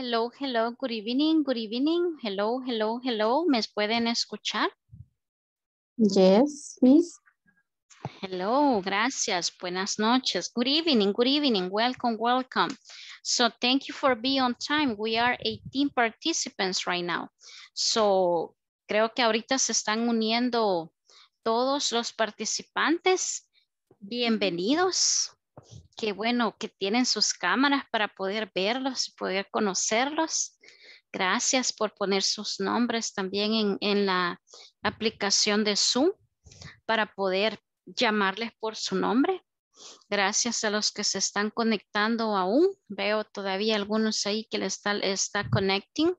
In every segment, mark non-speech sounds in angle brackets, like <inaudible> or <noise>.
Hello, hello, good evening, good evening. Hello, hello, hello. ¿Me pueden escuchar? Yes, miss. Hello, gracias. Buenas noches. Good evening, good evening. Welcome, welcome. So thank you for being on time. We are 18 participants right now. So creo que ahorita se están uniendo todos los participantes. Bienvenidos que bueno, que tienen sus cámaras para poder verlos, y poder conocerlos. Gracias por poner sus nombres también en, la aplicación de Zoom para poder llamarles por su nombre. Gracias a los que se están conectando aún. Veo todavía algunos ahí que les está, está connecting.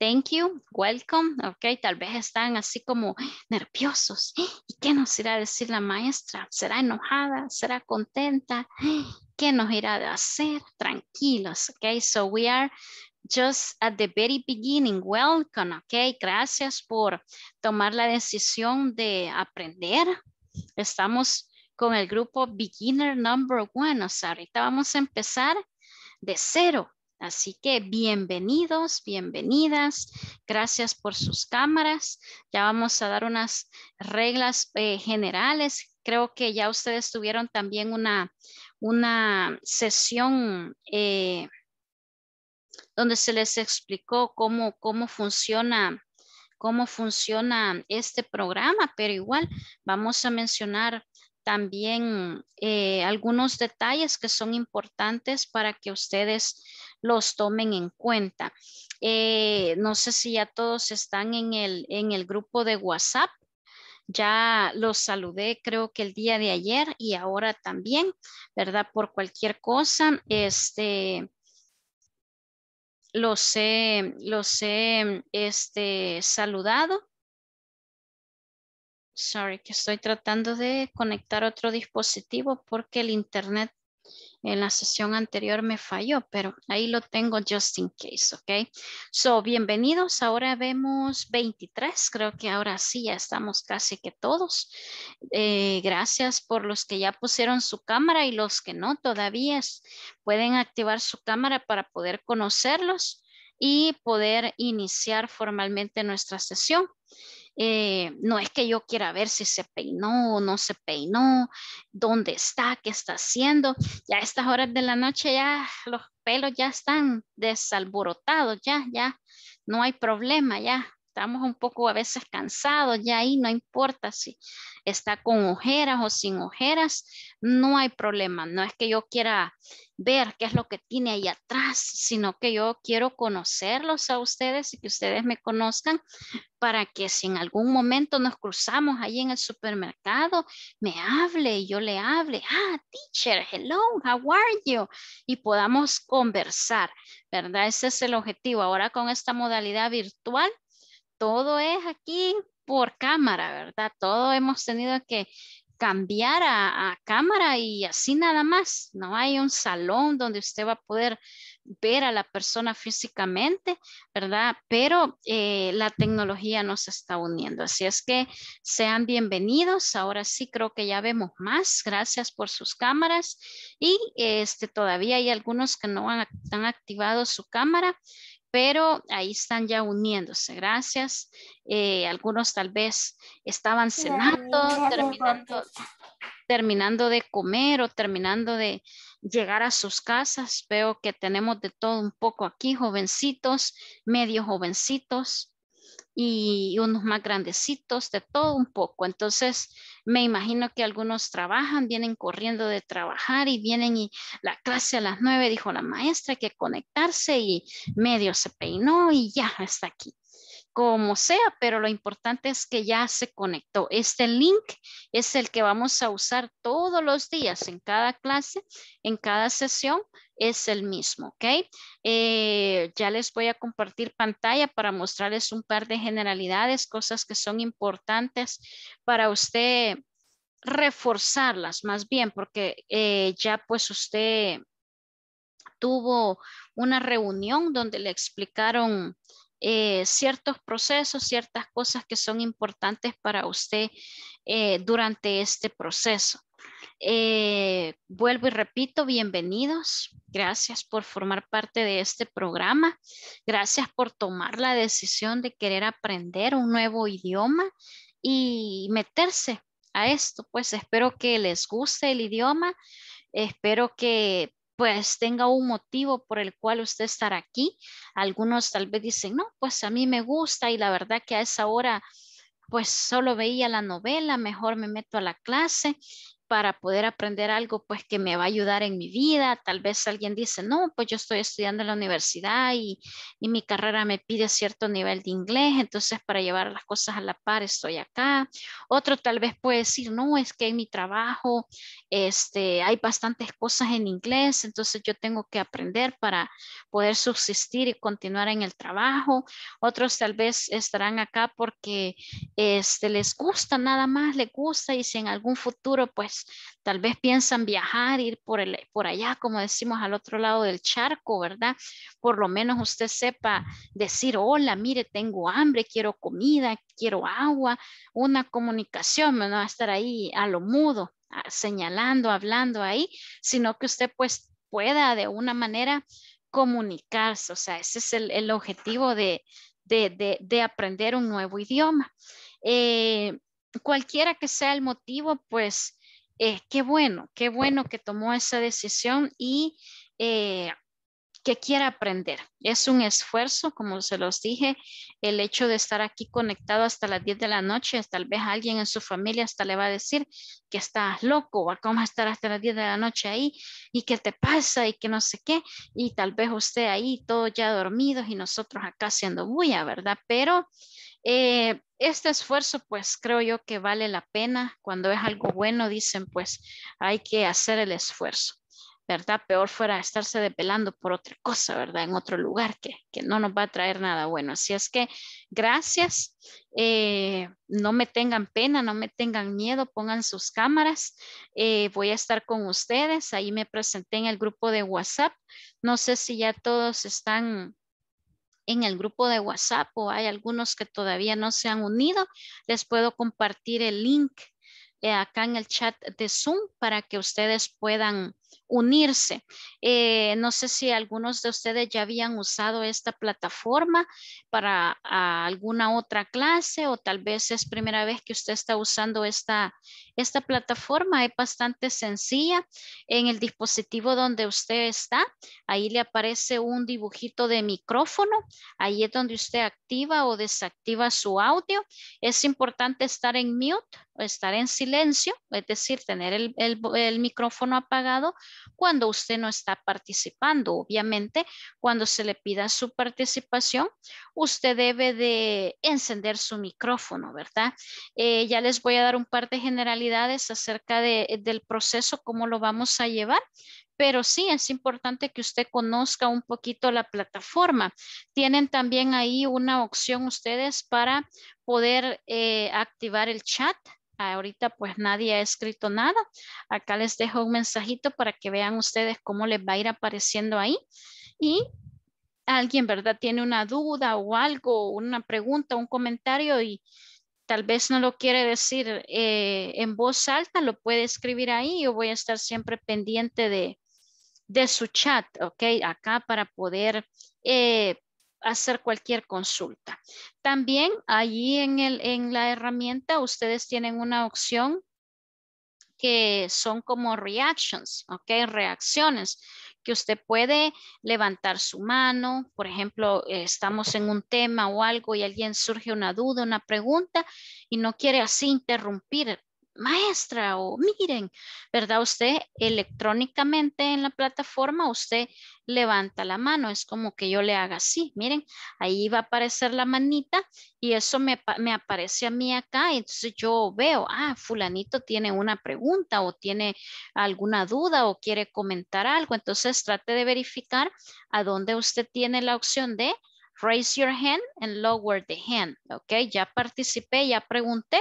Thank you, welcome, ok, tal vez están así como nerviosos. ¿Y qué nos irá a decir la maestra? ¿Será enojada? ¿Será contenta? ¿Qué nos irá a hacer? Tranquilos, ok, so we are just at the very beginning, welcome, ok, gracias por tomar la decisión de aprender. Estamos con el grupo beginner number one, o ahorita vamos a empezar de cero, Así que bienvenidos, bienvenidas. Gracias por sus cámaras. Ya vamos a dar unas reglas eh, generales. Creo que ya ustedes tuvieron también una, sesión eh, donde se les explicó cómo, funciona cómo funciona este programa, pero igual vamos a mencionar también eh, algunos detalles que son importantes para que ustedes los tomen en cuenta. Eh, no sé si ya todos están en el, en el grupo de WhatsApp. Ya los saludé creo que el día de ayer y ahora también, ¿verdad? Por cualquier cosa, este, los he, los este, saludado. Sorry, que estoy tratando de conectar otro dispositivo porque el internet en la sesión anterior me falló, pero ahí lo tengo just in case, ¿ok? So, bienvenidos, ahora vemos 23, creo que ahora sí ya estamos casi que todos. Eh, gracias por los que ya pusieron su cámara y los que no todavía pueden activar su cámara para poder conocerlos y poder iniciar formalmente nuestra sesión. Eh, no es que yo quiera ver si se peinó o no se peinó, dónde está, qué está haciendo. Ya a estas horas de la noche ya los pelos ya están desalborotados, ya, ya, no hay problema, ya estamos un poco a veces cansados, ya ahí no importa si está con ojeras o sin ojeras, no hay problema. No es que yo quiera ver qué es lo que tiene ahí atrás, sino que yo quiero conocerlos a ustedes y que ustedes me conozcan para que si en algún momento nos cruzamos ahí en el supermercado, me hable y yo le hable, ah, teacher, hello, how are you? Y podamos conversar, ¿verdad? Ese es el objetivo. Ahora con esta modalidad virtual, todo es aquí por cámara, ¿verdad? Todo hemos tenido que cambiar a, cámara y así nada más. No hay un salón donde usted va a poder ver a la persona físicamente, ¿verdad? Pero eh, la tecnología nos está uniendo. Así es que sean bienvenidos. Ahora sí creo que ya vemos más. Gracias por sus cámaras. Y este, todavía hay algunos que no han activado su cámara pero ahí están ya uniéndose, gracias. Eh, algunos tal vez estaban cenando, terminando de comer o terminando de llegar a sus casas. Veo que tenemos de todo un poco aquí, jovencitos, medio jovencitos y unos más grandecitos, de todo un poco. Entonces, me imagino que algunos trabajan, vienen corriendo de trabajar y vienen y la clase a las nueve, dijo la maestra, que conectarse y medio se peinó y ya está aquí como sea, pero lo importante es que ya se conectó. Este link es el que vamos a usar todos los días en cada clase, en cada sesión, es el mismo, ¿ok? Eh, ya les voy a compartir pantalla para mostrarles un par de generalidades, cosas que son importantes para usted reforzarlas más bien, porque eh, ya pues usted tuvo una reunión donde le explicaron eh, ciertos procesos, ciertas cosas que son importantes para usted eh, durante este proceso. Eh, vuelvo y repito, bienvenidos. Gracias por formar parte de este programa. Gracias por tomar la decisión de querer aprender un nuevo idioma y meterse a esto. Pues espero que les guste el idioma. Espero que pues tenga un motivo por el cual usted estar aquí. Algunos tal vez dicen, no, pues a mí me gusta y la verdad que a esa hora pues solo veía la novela, mejor me meto a la clase para poder aprender algo pues que me va a ayudar en mi vida. Tal vez alguien dice, no, pues yo estoy estudiando en la universidad y, mi carrera me pide cierto nivel de inglés, entonces para llevar las cosas a la par estoy acá. Otro tal vez puede decir, no, es que en mi trabajo este, hay bastantes cosas en inglés, entonces yo tengo que aprender para poder subsistir y continuar en el trabajo. Otros tal vez estarán acá porque este, les gusta nada más, les gusta y si en algún futuro pues pues, tal vez piensan viajar, ir por, por allá, como decimos, al otro lado del charco, ¿verdad? Por lo menos usted sepa decir, hola, mire, tengo hambre, quiero comida, quiero agua, una comunicación, no va a estar ahí a lo mudo, ah, señalando, hablando ahí, sino que usted pues pueda de una manera comunicarse, o sea, ese es el, objetivo de, aprender un nuevo idioma. Eh, cualquiera que sea el motivo, pues eh, qué bueno, qué bueno que tomó esa decisión y eh, que quiera aprender. Es un esfuerzo, como se los dije, el hecho de estar aquí conectado hasta las 10 de la noche, tal vez alguien en su familia hasta le va a decir que estás loco, o a estar hasta las 10 de la noche ahí y qué te pasa y que no sé qué, y tal vez usted ahí todo ya dormido y nosotros acá haciendo bulla, ¿verdad? Pero eh, este esfuerzo, pues creo yo que vale la pena. Cuando es algo bueno, dicen, pues hay que hacer el esfuerzo, ¿verdad? Peor fuera estarse depelando por otra cosa, ¿verdad? En otro lugar que, que no nos va a traer nada bueno. Así es que gracias. Eh, no me tengan pena, no me tengan miedo, pongan sus cámaras. Eh, voy a estar con ustedes. Ahí me presenté en el grupo de WhatsApp. No sé si ya todos están en el grupo de WhatsApp o hay algunos que todavía no se han unido, les puedo compartir el link eh, acá en el chat de Zoom para que ustedes puedan unirse. Eh, no sé si algunos de ustedes ya habían usado esta plataforma para alguna otra clase o tal vez es primera vez que usted está usando esta, plataforma. Es bastante sencilla. En el dispositivo donde usted está, ahí le aparece un dibujito de micrófono. Ahí es donde usted activa o desactiva su audio. Es importante estar en mute o estar en silencio, es decir, tener el micrófono apagado cuando usted no está participando. Obviamente, cuando se le pida su participación, usted debe de encender su micrófono, ¿verdad? Eh, ya les voy a dar un par de generalidades acerca del proceso, cómo lo vamos a llevar, pero sí es importante que usted conozca un poquito la plataforma. Tienen también ahí una opción ustedes para poder eh, activar el chat Ahorita pues nadie ha escrito nada. Acá les dejo un mensajito para que vean ustedes cómo les va a ir apareciendo ahí. Y alguien, ¿verdad? Tiene una duda o algo, una pregunta, un comentario y tal vez no lo quiere decir eh, en voz alta, lo puede escribir ahí. Yo voy a estar siempre pendiente de, de su chat, ¿ok? Acá para poder eh, hacer cualquier consulta. También allí en, la herramienta ustedes tienen una opción que son como reactions, ¿ok? Reacciones que usted puede levantar su mano, por ejemplo, estamos en un tema o algo y alguien surge una duda, una pregunta y no quiere así interrumpir maestra o miren, ¿verdad? Usted electrónicamente en la plataforma, usted levanta la mano, es como que yo le haga así, miren, ahí va a aparecer la manita y eso me, me aparece a mí acá, entonces yo veo, ah, fulanito tiene una pregunta o tiene alguna duda o quiere comentar algo, entonces trate de verificar a dónde usted tiene la opción de raise your hand and lower the hand, ok, ya participé, ya pregunté,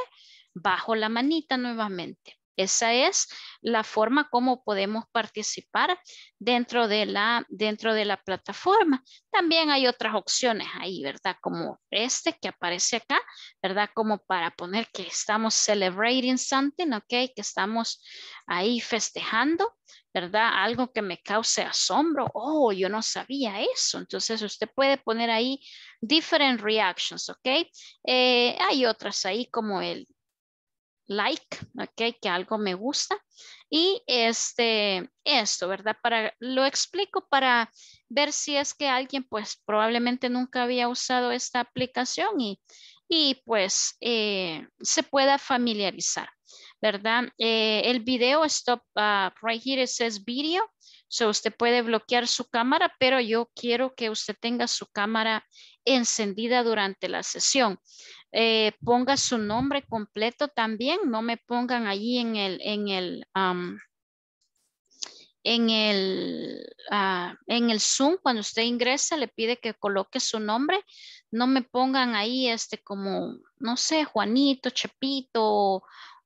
bajo la manita nuevamente. Esa es la forma como podemos participar dentro de, la, dentro de la plataforma. También hay otras opciones ahí, ¿verdad? Como este que aparece acá, ¿verdad? Como para poner que estamos celebrating something, ¿ok? Que estamos ahí festejando, ¿verdad? Algo que me cause asombro. Oh, yo no sabía eso. Entonces usted puede poner ahí different reactions, ¿ok? Eh, hay otras ahí como el like, okay, que algo me gusta. Y este, esto, ¿verdad? Para, lo explico para ver si es que alguien pues probablemente nunca había usado esta aplicación y, y pues eh, se pueda familiarizar, ¿verdad? Eh, el video, stop ah, right here, it says video. So usted puede bloquear su cámara, pero yo quiero que usted tenga su cámara encendida durante la sesión. Eh, ponga su nombre completo también. No me pongan ahí en el, en el, en el, ah, en el Zoom, cuando usted ingresa, le pide que coloque su nombre. No me pongan ahí este como, no sé, Juanito, Chepito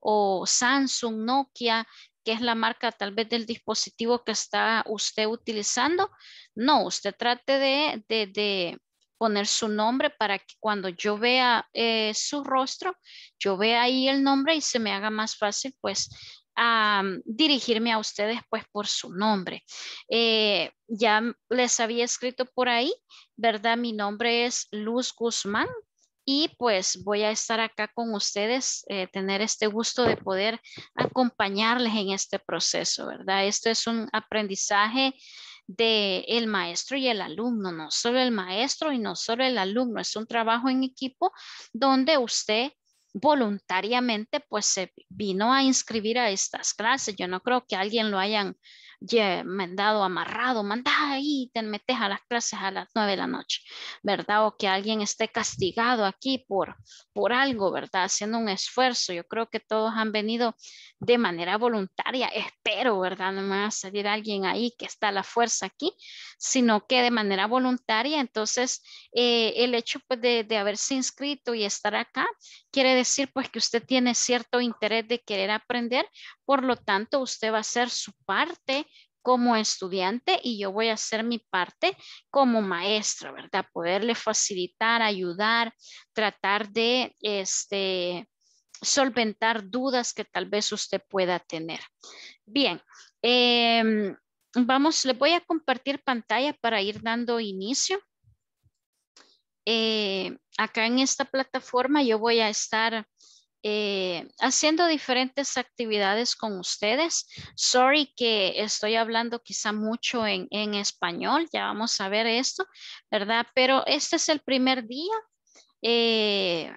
o Samsung, Nokia que es la marca tal vez del dispositivo que está usted utilizando. No, usted trate de, poner su nombre para que cuando yo vea eh, su rostro, yo vea ahí el nombre y se me haga más fácil pues ah, dirigirme a ustedes pues por su nombre. Eh, ya les había escrito por ahí, ¿verdad? Mi nombre es Luz Guzmán, y pues voy a estar acá con ustedes, eh, tener este gusto de poder acompañarles en este proceso, ¿verdad? Esto es un aprendizaje de el maestro y el alumno, no solo el maestro y no solo el alumno, es un trabajo en equipo donde usted voluntariamente pues se vino a inscribir a estas clases. Yo no creo que alguien lo hayan mandado, amarrado, mandado ahí, te metes a las clases a las nueve de la noche, ¿verdad? O que alguien esté castigado aquí por, por algo, ¿verdad? Haciendo un esfuerzo. Yo creo que todos han venido de manera voluntaria, espero, ¿verdad? No me va a salir alguien ahí que está la fuerza aquí, sino que de manera voluntaria, entonces eh, el hecho pues, de, haberse inscrito y estar acá quiere decir pues que usted tiene cierto interés de querer aprender, por lo tanto usted va a hacer su parte como estudiante y yo voy a hacer mi parte como maestra, ¿verdad? Poderle facilitar, ayudar, tratar de este, solventar dudas que tal vez usted pueda tener. Bien, em, vamos, le voy a compartir pantalla para ir dando inicio. Eh, acá en esta plataforma yo voy a estar eh, haciendo diferentes actividades con ustedes. Sorry que estoy hablando quizá mucho en, en español, ya vamos a ver esto, ¿verdad? Pero este es el primer día. Eh,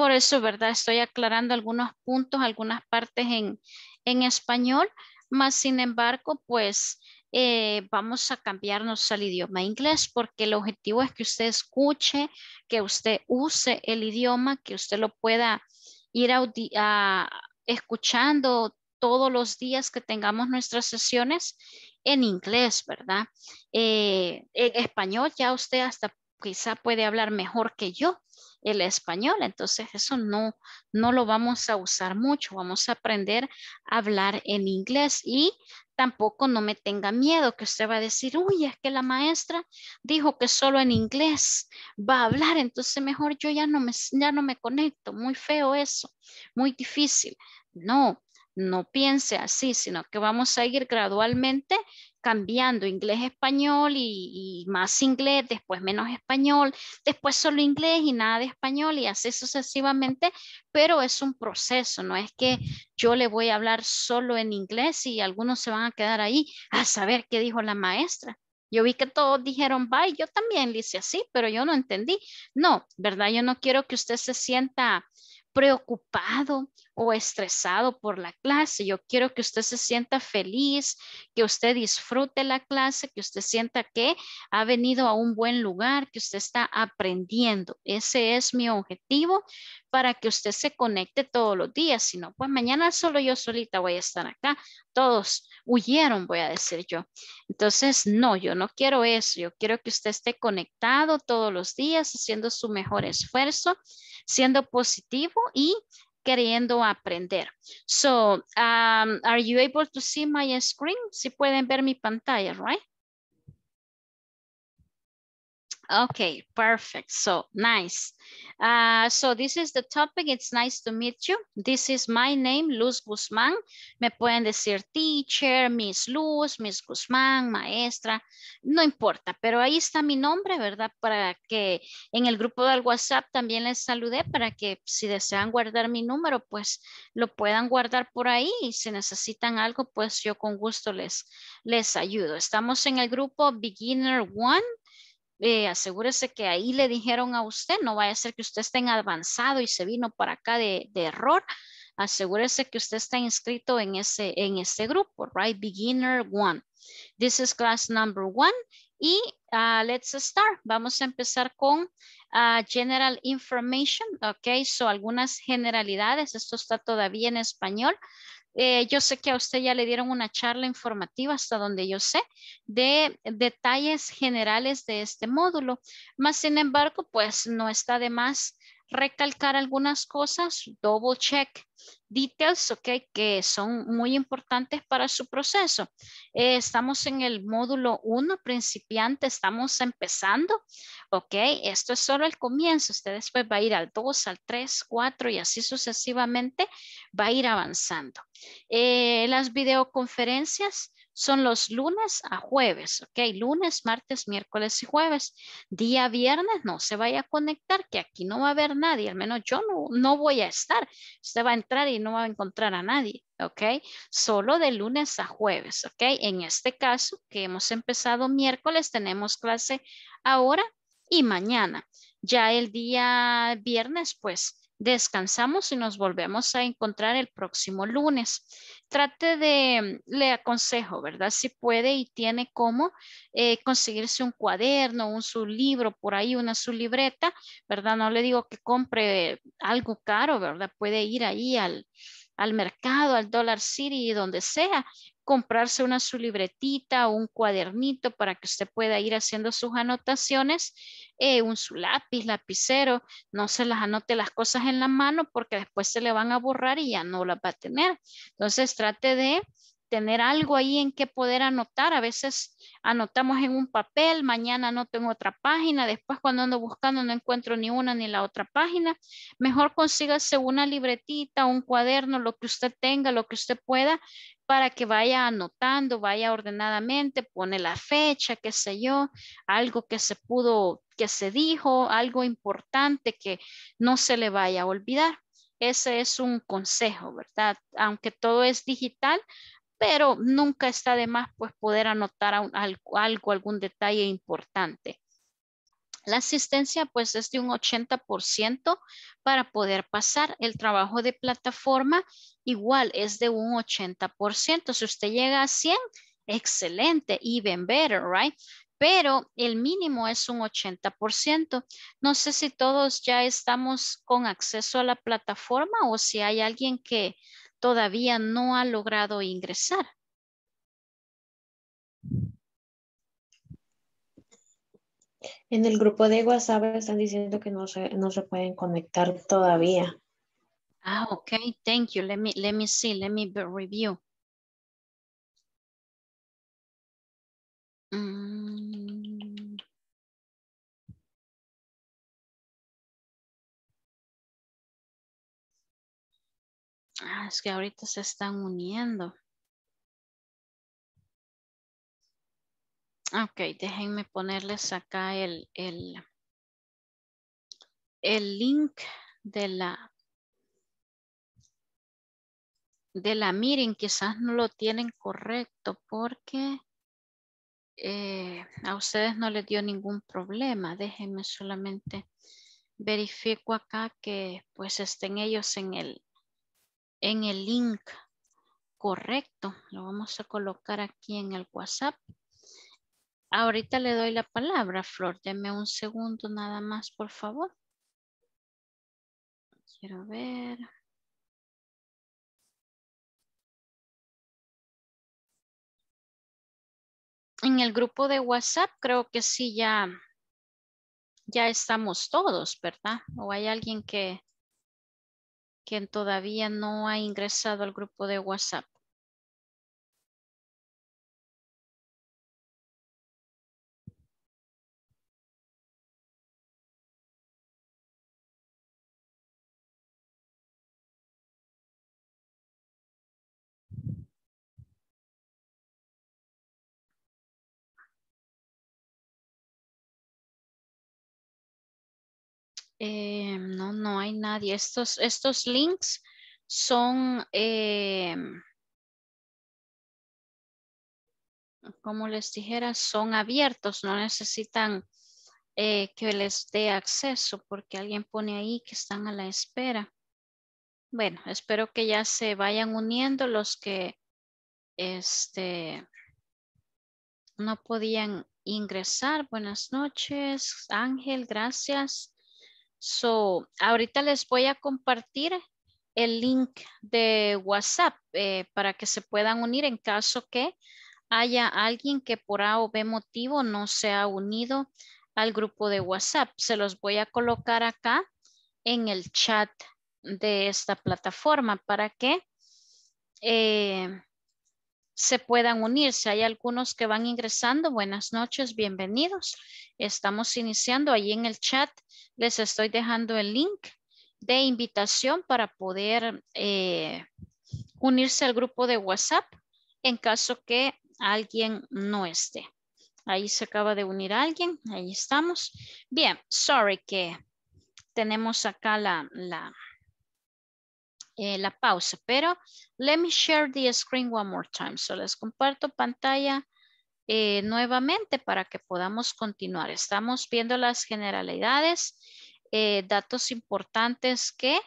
por eso, ¿verdad? Estoy aclarando algunos puntos, algunas partes en, en español, más sin embargo, pues eh, vamos a cambiarnos al idioma inglés porque el objetivo es que usted escuche, que usted use el idioma, que usted lo pueda ir a, escuchando todos los días que tengamos nuestras sesiones en inglés, ¿verdad? Eh, en español ya usted hasta quizá puede hablar mejor que yo el español. Entonces eso no, no lo vamos a usar mucho. Vamos a aprender a hablar en inglés y tampoco no me tenga miedo que usted va a decir, uy, es que la maestra dijo que solo en inglés va a hablar, entonces mejor yo ya no me, ya no me conecto. Muy feo eso, muy difícil. No, no piense así, sino que vamos a ir gradualmente cambiando inglés español y, y, más inglés, después menos español, después solo inglés y nada de español y así sucesivamente, pero es un proceso, no es que yo le voy a hablar solo en inglés y algunos se van a quedar ahí a saber qué dijo la maestra. Yo vi que todos dijeron bye, yo también le hice así, pero yo no entendí. No, ¿verdad? Yo no quiero que usted se sienta preocupado o estresado por la clase. Yo quiero que usted se sienta feliz, que usted disfrute la clase, que usted sienta que ha venido a un buen lugar, que usted está aprendiendo. Ese es mi objetivo para que usted se conecte todos los días. Si no, pues mañana solo yo solita voy a estar acá. Todos huyeron, voy a decir yo. Entonces, no, yo no quiero eso. Yo quiero que usted esté conectado todos los días, haciendo su mejor esfuerzo siendo positivo y queriendo aprender. So, um, are you able to see my screen? Si pueden ver mi pantalla, right? Okay, perfect. So nice. Ah, so this is the topic. It's nice to meet you. This is my name, Luz Guzmán. Me pueden decir teacher, Miss Luz, Miss Guzmán, maestra. No importa, pero ahí está mi nombre, ¿verdad? Para que en el grupo del WhatsApp también les saludé para que si desean guardar mi número, pues lo puedan guardar por ahí. Y si necesitan algo, pues yo con gusto les, les ayudo. Estamos en el grupo Beginner One eh, asegúrese que ahí le dijeron a usted, no vaya a ser que usted esté en avanzado y se vino para acá de, error. Asegúrese que usted está inscrito en ese, en ese grupo, right? Beginner one. This is class number one. Y ah, let's start. Vamos a empezar con ah, general information. Ok, so algunas generalidades. Esto está todavía en español. Eh, yo sé que a usted ya le dieron una charla informativa hasta donde yo sé de detalles generales de este módulo. Más sin embargo, pues no está de más recalcar algunas cosas, double check details, ok, que son muy importantes para su proceso. Eh, estamos en el módulo 1, principiante, estamos empezando, ok, esto es solo el comienzo, usted después va a ir al 2, al 3, 4 y así sucesivamente va a ir avanzando. Eh, las videoconferencias, son los lunes a jueves, ¿ok? Lunes, martes, miércoles y jueves. Día viernes no se vaya a conectar, que aquí no va a haber nadie, al menos yo no, no voy a estar. Usted va a entrar y no va a encontrar a nadie, ¿ok? Solo de lunes a jueves, ¿ok? En este caso, que hemos empezado miércoles, tenemos clase ahora y mañana. Ya el día viernes, pues, Descansamos y nos volvemos a encontrar el próximo lunes. Trate de, mm, le aconsejo, ¿verdad? Si puede y tiene cómo eh, conseguirse un cuaderno, un su libro por ahí, una su libreta, ¿verdad? No le digo que compre algo caro, ¿verdad? Puede ir ahí al, al mercado, al Dollar City, donde sea, comprarse una su libretita o un cuadernito para que usted pueda ir haciendo sus anotaciones, eh, un su lápiz, lapicero, no se las anote las cosas en la mano porque después se le van a borrar y ya no las va a tener. Entonces trate de tener algo ahí en que poder anotar. A veces anotamos en un papel, mañana no tengo otra página, después cuando ando buscando no encuentro ni una ni la otra página. Mejor consígase una libretita, un cuaderno, lo que usted tenga, lo que usted pueda, para que vaya anotando, vaya ordenadamente, pone la fecha, qué sé yo, algo que se pudo, que se dijo, algo importante que no se le vaya a olvidar. Ese es un consejo, ¿verdad? Aunque todo es digital, pero nunca está de más pues poder anotar algo, algún detalle importante. La asistencia pues es de un 80% para poder pasar. El trabajo de plataforma igual es de un 80%. Si usted llega a 100, excelente, even better, right? Pero el mínimo es un 80%. No sé si todos ya estamos con acceso a la plataforma o si hay alguien que todavía no ha logrado ingresar. En el grupo de WhatsApp están diciendo que no se, no se pueden conectar todavía. Ah, ok, thank you. Let me, let me see, let me review. Mm. Ah, es que ahorita se están uniendo. Ah, ok, déjenme ponerles acá el, el, el link de la de la miren quizás no lo tienen correcto porque eh, a ustedes no les dio ningún problema. Déjenme solamente verifico acá que pues estén ellos en el, en el link correcto. Lo vamos a colocar aquí en el WhatsApp. Ahorita le doy la palabra, Flor. Deme un segundo nada más, por favor. Quiero ver. En el grupo de WhatsApp creo que sí ya, ya estamos todos, ¿verdad? ¿O hay alguien que, todavía no ha ingresado al grupo de WhatsApp? Eh, no, no hay nadie. Estos, estos links son, eh, como les dijera, son abiertos, no necesitan eh, que les dé acceso porque alguien pone ahí que están a la espera. Bueno, espero que ya se vayan uniendo los que este, no podían ingresar. Buenas noches, Ángel, gracias. So, ahorita les voy a compartir el link de WhatsApp eh, para que se puedan unir en caso que haya alguien que por A o B motivo no se ha unido al grupo de WhatsApp. Se los voy a colocar acá en el chat de esta plataforma para que eh, se puedan unirse hay algunos que van ingresando, buenas noches, bienvenidos. Estamos iniciando ahí en el chat. Les estoy dejando el link de invitación para poder eh, unirse al grupo de WhatsApp en caso que alguien no esté. Ahí se acaba de unir alguien, ahí estamos. Bien, sorry que tenemos acá la, la eh, la pausa, pero let me share the screen one more time. So les comparto pantalla eh, nuevamente para que podamos continuar. Estamos viendo las generalidades, eh, datos importantes que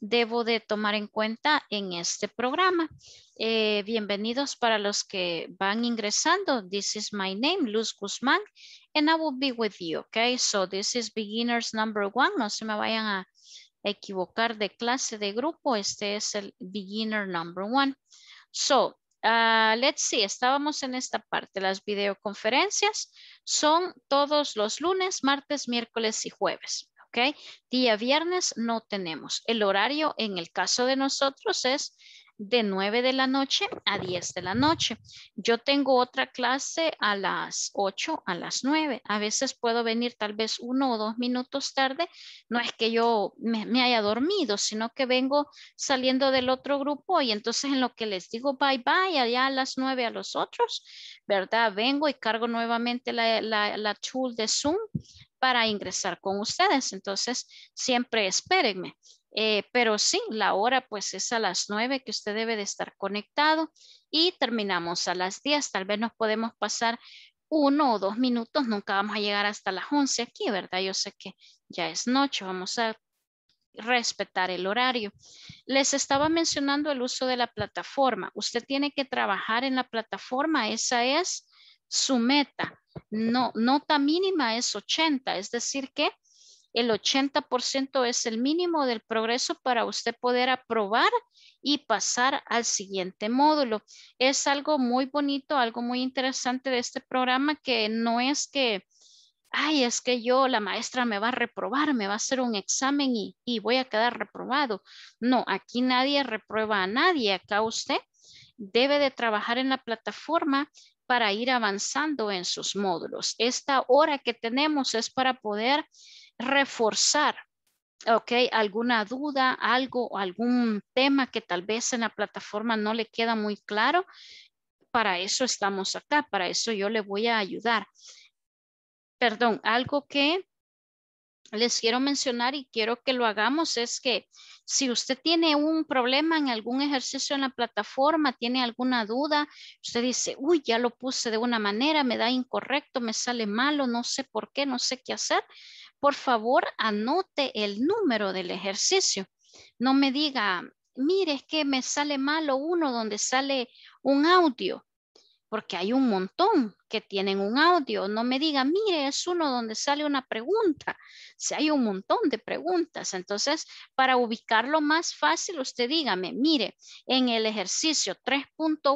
debo de tomar en cuenta en este programa. bienvenidos para los que van ingresando. This is my name, Luz Guzmán, and I will be with you, okay? So this is beginners number one. No se me vayan a equivocar de clase, de grupo. Este es el beginner number one. So, ah, let's see, estábamos en esta parte. Las videoconferencias son todos los lunes, martes, miércoles y jueves. ¿ok? Día viernes no tenemos. El horario en el caso de nosotros es de 9 de la noche a 10 de la noche. Yo tengo otra clase a las 8, a las 9. A veces puedo venir tal vez uno o dos minutos tarde. No es que yo me, haya dormido, sino que vengo saliendo del otro grupo y entonces en lo que les digo bye bye allá a las 9 a los otros, ¿verdad? Vengo y cargo nuevamente la, la, la tool de Zoom para ingresar con ustedes. Entonces, siempre espérenme. Eh, pero sí, la hora pues es a las 9 que usted debe de estar conectado y terminamos a las 10. Tal vez nos podemos pasar uno o dos minutos, nunca vamos a llegar hasta las 11 aquí, ¿verdad? Yo sé que ya es noche, vamos a respetar el horario. Les estaba mencionando el uso de la plataforma. Usted tiene que trabajar en la plataforma, esa es su meta. No, nota mínima es 80, es decir que el 80% es el mínimo del progreso para usted poder aprobar y pasar al siguiente módulo. Es algo muy bonito, algo muy interesante de este programa que no es que, ay, es que yo, la maestra me va a reprobar, me va a hacer un examen y, voy a quedar reprobado. No, aquí nadie reprueba a nadie. Acá usted debe de trabajar en la plataforma para ir avanzando en sus módulos. Esta hora que tenemos es para poder reforzar ok, alguna duda, algo, algún tema que tal vez en la plataforma no le queda muy claro, para eso estamos acá, para eso yo le voy a ayudar. Perdón, algo que les quiero mencionar y quiero que lo hagamos es que si usted tiene un problema en algún ejercicio en la plataforma, tiene alguna duda, usted dice, uy, ya lo puse de una manera, me da incorrecto, me sale malo, no sé por qué, no sé qué hacer por favor anote el número del ejercicio. No me diga, mire, es que me sale malo uno donde sale un audio, porque hay un montón que tienen un audio. No me diga, mire, es uno donde sale una pregunta. Si hay un montón de preguntas, entonces para ubicarlo más fácil, usted dígame, mire, en el ejercicio 3.1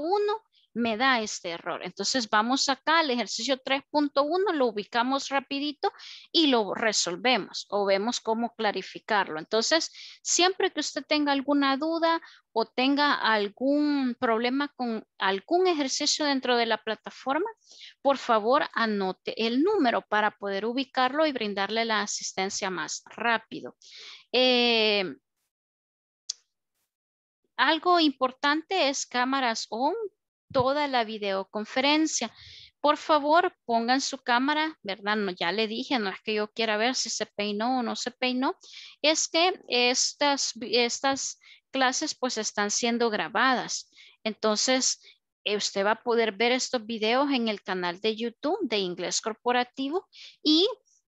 me da este error. Entonces vamos acá al ejercicio 3.1, lo ubicamos rapidito y lo resolvemos o vemos cómo clarificarlo. Entonces, siempre que usted tenga alguna duda o tenga algún problema con algún ejercicio dentro de la plataforma, por favor anote el número para poder ubicarlo y brindarle la asistencia más rápido. Eh, algo importante es cámaras on toda la videoconferencia. Por favor, pongan su cámara, ¿verdad? No, ya le dije, no es que yo quiera ver si se peinó o no se peinó. Es que estas, estas clases pues están siendo grabadas. Entonces, eh, usted va a poder ver estos videos en el canal de YouTube de Inglés Corporativo y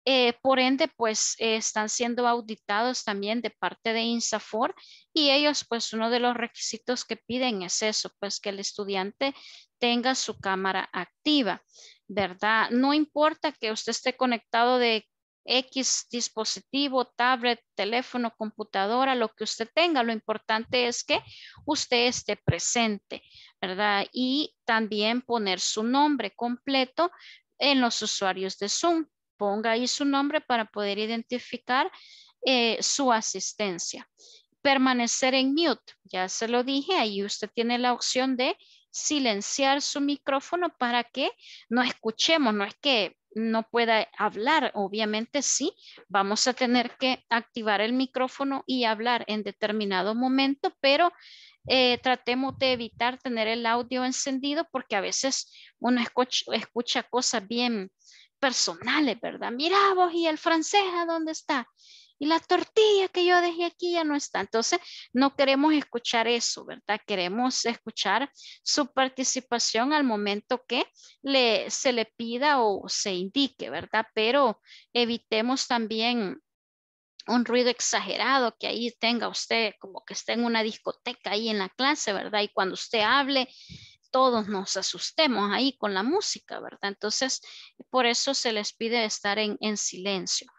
eh, por ende, pues eh, están siendo auditados también de parte de INSAFOR y ellos, pues uno de los requisitos que piden es eso, pues que el estudiante tenga su cámara activa, ¿verdad? No importa que usted esté conectado de X dispositivo, tablet, teléfono, computadora, lo que usted tenga. Lo importante es que usted esté presente, ¿verdad? Y también poner su nombre completo en los usuarios de Zoom ponga ahí su nombre para poder identificar eh, su asistencia. Permanecer en mute, ya se lo dije, ahí usted tiene la opción de silenciar su micrófono para que no escuchemos, no es que no pueda hablar, obviamente sí, vamos a tener que activar el micrófono y hablar en determinado momento, pero eh, tratemos de evitar tener el audio encendido porque a veces uno escucha, escucha cosas bien, personales, ¿verdad? Mira vos y el francés, ¿a dónde está? Y la tortilla que yo dejé aquí ya no está. Entonces, no queremos escuchar eso, ¿verdad? Queremos escuchar su participación al momento que le, se le pida o se indique, ¿verdad? Pero evitemos también un ruido exagerado que ahí tenga usted como que esté en una discoteca ahí en la clase, ¿verdad? Y cuando usted hable, todos nos asustemos ahí con la música, ¿verdad? Entonces, por eso se les pide estar en, silencio.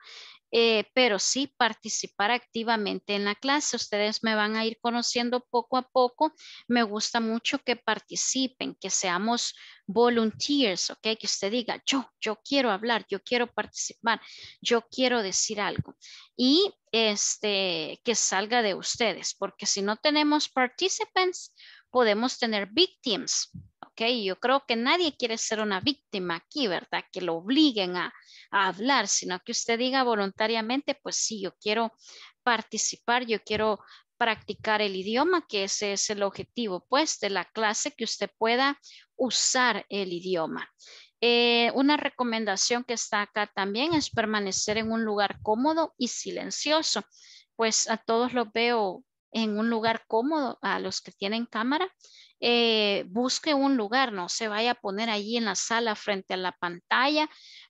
Eh, pero sí participar activamente en la clase. Ustedes me van a ir conociendo poco a poco. Me gusta mucho que participen, que seamos volunteers, ¿ok? Que usted diga, yo, yo quiero hablar, yo quiero participar, yo quiero decir algo. Y este, que salga de ustedes, porque si no tenemos participants, podemos tener víctimas, Ok, yo creo que nadie quiere ser una víctima aquí, ¿verdad? Que lo obliguen a, hablar, sino que usted diga voluntariamente, pues sí, yo quiero participar, yo quiero practicar el idioma, que ese es el objetivo, pues, de la clase, que usted pueda usar el idioma. Eh, una recomendación que está acá también es permanecer en un lugar cómodo y silencioso, pues a todos los veo en un lugar cómodo a los que tienen cámara. Eh, busque un lugar, no se vaya a poner allí en la sala frente a la pantalla,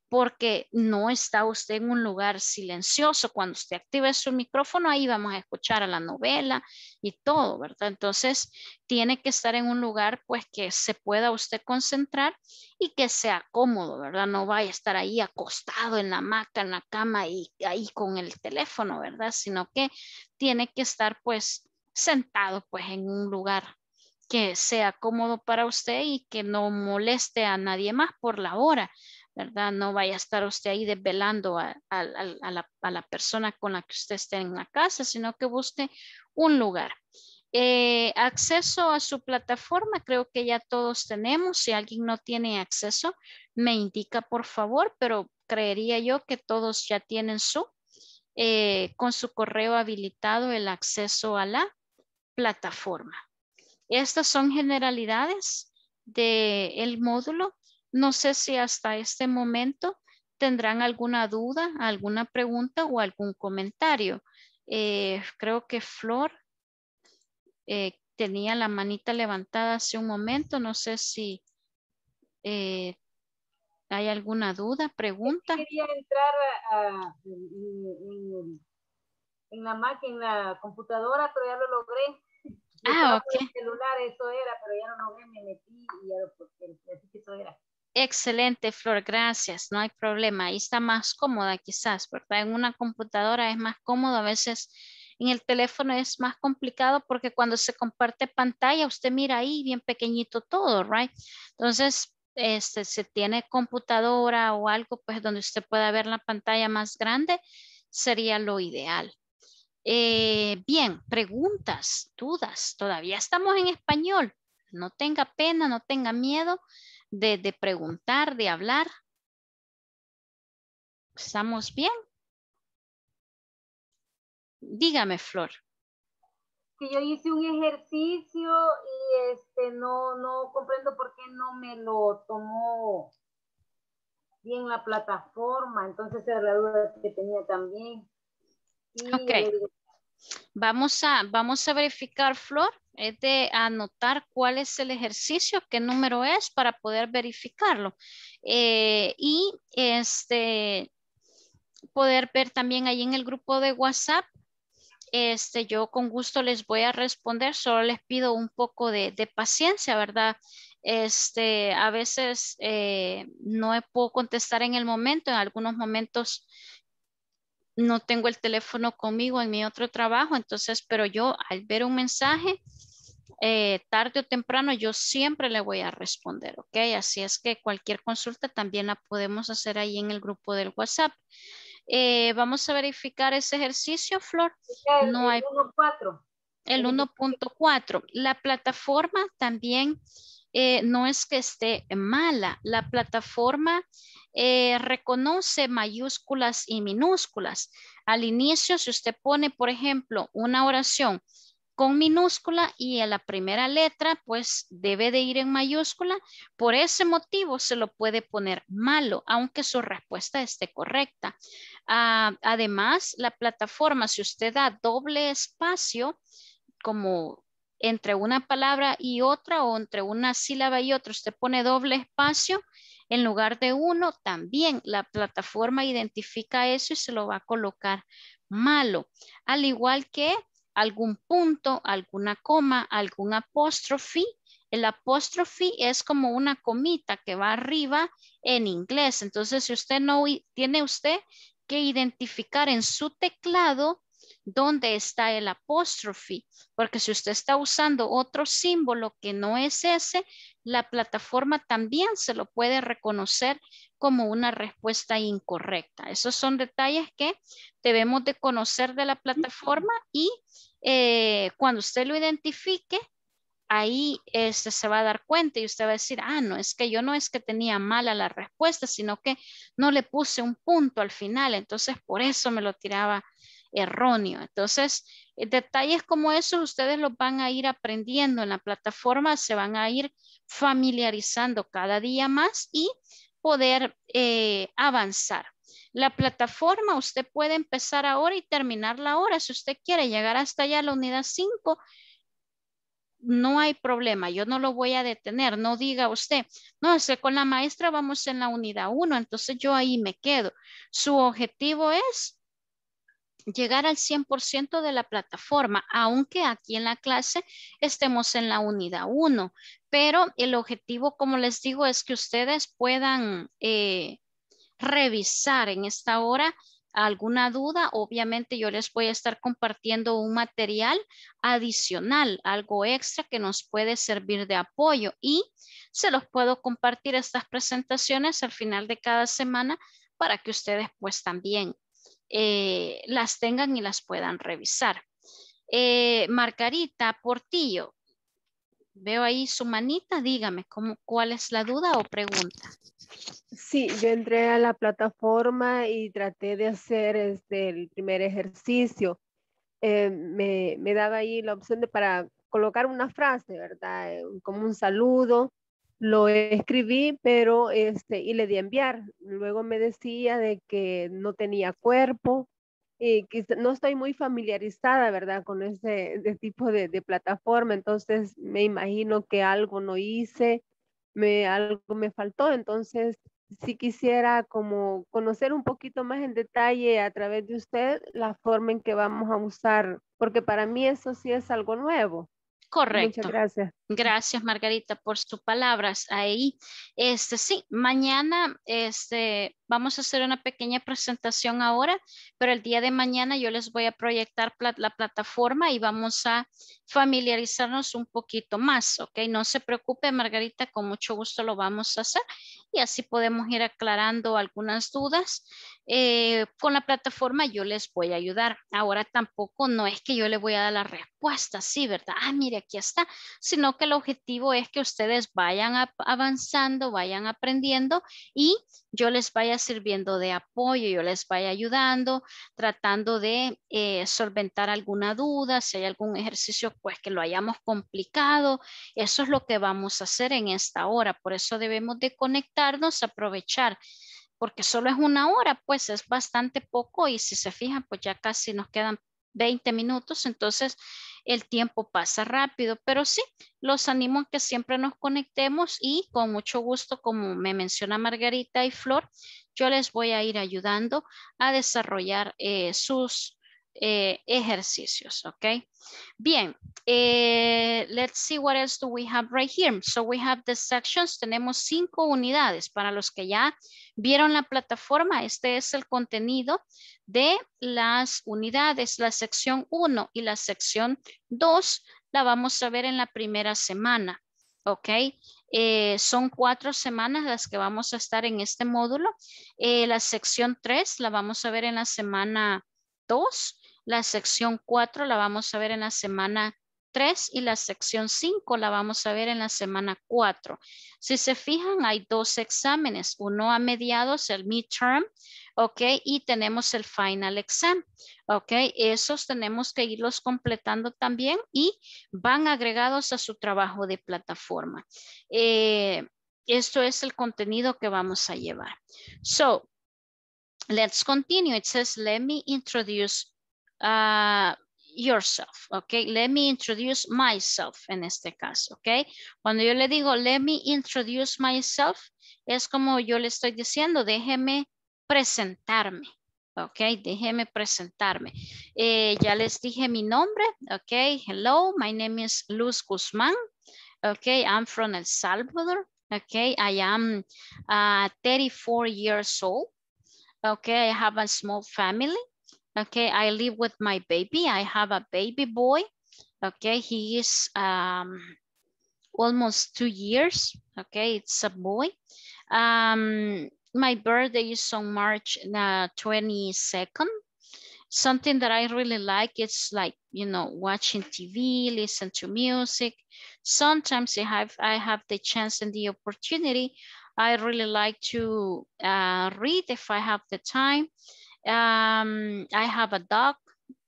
porque no está usted en un lugar silencioso. Cuando usted active su micrófono, ahí vamos a escuchar a la novela y todo, ¿verdad? Entonces, tiene que estar en un lugar, pues, que se pueda usted concentrar y que sea cómodo, ¿verdad? No vaya a estar ahí acostado en la hamaca, en la cama y ahí con el teléfono, ¿verdad? Sino que tiene que estar, pues, sentado, pues, en un lugar que sea cómodo para usted y que no moleste a nadie más por la hora, ¿verdad? No vaya a estar usted ahí desvelando a, la, persona con la que usted esté en la casa, sino que busque un lugar. Eh, acceso a su plataforma, creo que ya todos tenemos. Si alguien no tiene acceso, me indica por favor, pero creería yo que todos ya tienen su, eh, con su correo habilitado el acceso a la plataforma. Estas son generalidades del módulo no sé si hasta este momento tendrán alguna duda, alguna pregunta o algún comentario. Eh, creo que Flor eh, tenía la manita levantada hace un momento. No sé si eh, hay alguna duda, pregunta. Quería entrar a, en, la máquina, en la computadora, pero ya lo logré. ah, ok. El celular, eso era, pero ya no logré, me metí y ya lo, así que eso era. Excelente, Flor, gracias, no hay problema. Ahí está más cómoda quizás, ¿verdad? En una computadora es más cómodo, a veces en el teléfono es más complicado porque cuando se comparte pantalla, usted mira ahí bien pequeñito todo, ¿right? Entonces, este, si tiene computadora o algo, pues donde usted pueda ver la pantalla más grande, sería lo ideal. Eh, bien, preguntas, dudas, todavía estamos en español. No tenga pena, no tenga miedo de, de preguntar, de hablar. ¿Estamos bien? Dígame, Flor. Que yo hice un ejercicio y este no, no comprendo por qué no me lo tomó bien la plataforma, entonces era la duda que tenía también. Vamos a, vamos a verificar, Flor, es de anotar cuál es el ejercicio, qué número es para poder verificarlo. Eh, y este, poder ver también ahí en el grupo de WhatsApp este, yo con gusto les voy a responder, solo les pido un poco de, de paciencia, ¿verdad? Este, a veces eh, no puedo contestar en el momento, en algunos momentos no tengo el teléfono conmigo en mi otro trabajo, entonces, pero yo al ver un mensaje, eh, tarde o temprano, yo siempre le voy a responder, ¿ok? Así es que cualquier consulta también la podemos hacer ahí en el grupo del WhatsApp. Eh, vamos a verificar ese ejercicio, Flor. no hay... 1.4. El 1.4. La plataforma también eh, no es que esté mala. La plataforma eh, reconoce mayúsculas y minúsculas. Al inicio, si usted pone, por ejemplo, una oración con minúscula y a la primera letra, pues debe de ir en mayúscula. Por ese motivo se lo puede poner malo, aunque su respuesta esté correcta. Ah, además, la plataforma, si usted da doble espacio, como entre una palabra y otra o entre una sílaba y otra, usted pone doble espacio en lugar de uno, también la plataforma identifica eso y se lo va a colocar malo. Al igual que algún punto, alguna coma, algún apóstrofe. El apóstrofe es como una comita que va arriba en inglés. Entonces, si usted no tiene usted que identificar en su teclado dónde está el apóstrofe, porque si usted está usando otro símbolo que no es ese, la plataforma también se lo puede reconocer como una respuesta incorrecta. Esos son detalles que debemos de conocer de la plataforma y eh, cuando usted lo identifique, ahí este, se va a dar cuenta y usted va a decir, ah, no, es que yo no es que tenía mala la respuesta, sino que no le puse un punto al final, entonces por eso me lo tiraba erróneo. Entonces, eh, detalles como esos ustedes los van a ir aprendiendo en la plataforma, se van a ir familiarizando cada día más y poder eh, avanzar. La plataforma usted puede empezar ahora y terminar la hora Si usted quiere llegar hasta allá a la unidad 5, no hay problema, yo no lo voy a detener, no diga usted, no, sé con la maestra vamos en la unidad 1, entonces yo ahí me quedo. Su objetivo es llegar al 100% de la plataforma, aunque aquí en la clase estemos en la unidad 1. Pero el objetivo, como les digo, es que ustedes puedan eh, revisar en esta hora alguna duda, obviamente yo les voy a estar compartiendo un material adicional, algo extra que nos puede servir de apoyo y se los puedo compartir estas presentaciones al final de cada semana para que ustedes pues también eh, las tengan y las puedan revisar. Eh, Margarita Portillo, veo ahí su manita, dígame cuál es la duda o pregunta. Sí, yo entré a la plataforma y traté de hacer este, el primer ejercicio. Eh, me, me, daba ahí la opción de para colocar una frase, ¿verdad? Como un saludo lo escribí, pero este, y le di enviar. Luego me decía de que no tenía cuerpo y eh, que no estoy muy familiarizada, ¿verdad? Con ese tipo de, plataforma, entonces me imagino que algo no hice, me, algo me faltó, entonces si quisiera como conocer un poquito más en detalle a través de usted la forma en que vamos a usar, porque para mí eso sí es algo nuevo. Correcto. Muchas gracias. Gracias, Margarita, por sus palabras ahí. Este, sí, mañana este, vamos a hacer una pequeña presentación ahora, pero el día de mañana yo les voy a proyectar la plataforma y vamos a familiarizarnos un poquito más, ¿ok? No se preocupe, Margarita, con mucho gusto lo vamos a hacer y así podemos ir aclarando algunas dudas. Eh, con la plataforma yo les voy a ayudar. Ahora tampoco no es que yo le voy a dar la respuesta sí, ¿verdad? Ah, mire, aquí está, sino que el objetivo es que ustedes vayan avanzando, vayan aprendiendo y yo les vaya sirviendo de apoyo, yo les vaya ayudando, tratando de eh, solventar alguna duda, si hay algún ejercicio, pues que lo hayamos complicado, eso es lo que vamos a hacer en esta hora, por eso debemos de conectarnos, aprovechar porque solo es una hora, pues es bastante poco y si se fijan, pues ya casi nos quedan 20 minutos, entonces el tiempo pasa rápido, pero sí, los animo a que siempre nos conectemos y con mucho gusto, como me menciona Margarita y Flor, yo les voy a ir ayudando a desarrollar eh, sus eh, ejercicios, ¿ok? Bien, eh, let's see what else do we have right here. So we have the sections, tenemos cinco unidades. Para los que ya vieron la plataforma, este es el contenido de las unidades, la sección 1 y la sección 2 la vamos a ver en la primera semana, ¿ok? Eh, son cuatro semanas las que vamos a estar en este módulo. la sección 3 la vamos a ver en la semana 2 la sección 4 la vamos a ver en la semana 3 y la sección 5 la vamos a ver en la semana 4. Si se fijan, hay dos exámenes, uno a mediados, el midterm, ¿ok? Y tenemos el final exam, ¿ok? Esos tenemos que irlos completando también y van agregados a su trabajo de plataforma. Eh, esto es el contenido que vamos a llevar. So, let's continue. It says, let me introduce uh, yourself, okay? Let me introduce myself en este caso, okay? Cuando yo le digo, let me introduce myself, es como yo le estoy diciendo, déjeme presentarme, ok, déjeme presentarme. Eh, ya les dije mi nombre, ok, hello, my name is Luz Guzmán, ok, I'm from El Salvador, ok, I am uh, ah, 34 years old, ok, I have a small family, Okay, I live with my baby. I have a baby boy. Okay, he is um, almost two years. Okay, it's a boy. Um, my birthday is on March uh, 22nd. Something that I really like, it's like, you know, watching TV, listen to music. Sometimes I have, I have the chance and the opportunity. I really like to uh, read if I have the time. Um, I have a dog.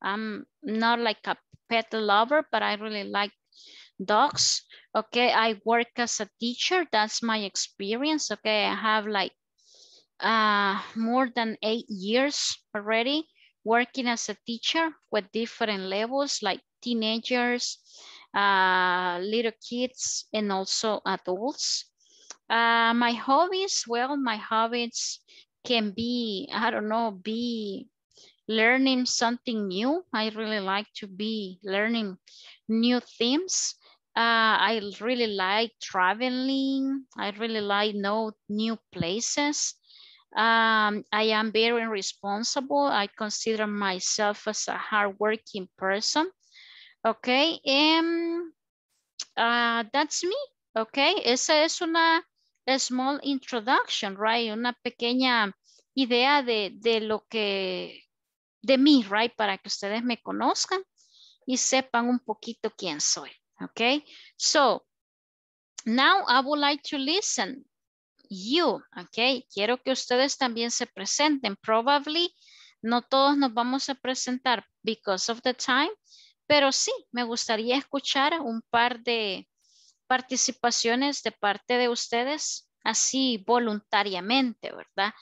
I'm not like a pet lover, but I really like dogs. Okay, I work as a teacher. That's my experience. Okay, I have like uh, more than eight years already working as a teacher with different levels like teenagers, uh, little kids, and also adults. Uh, my hobbies, well, my hobbies can be, I don't know, be learning something new. I really like to be learning new themes. Uh, I really like traveling. I really like know new places. Um, I am very responsible. I consider myself as a hardworking person. Okay, um, uh, that's me. Okay, esa es una a small introduction, right? Una pequeña idea de, lo que, de mí, right? Para que ustedes me conozcan y sepan un poquito quién soy, okay? So, now I would like to listen you, okay? Quiero que ustedes también se presenten. Probably no todos nos vamos a presentar because of the time, pero sí, me gustaría escuchar un par de, participaciones de parte de ustedes, así voluntariamente, ¿verdad?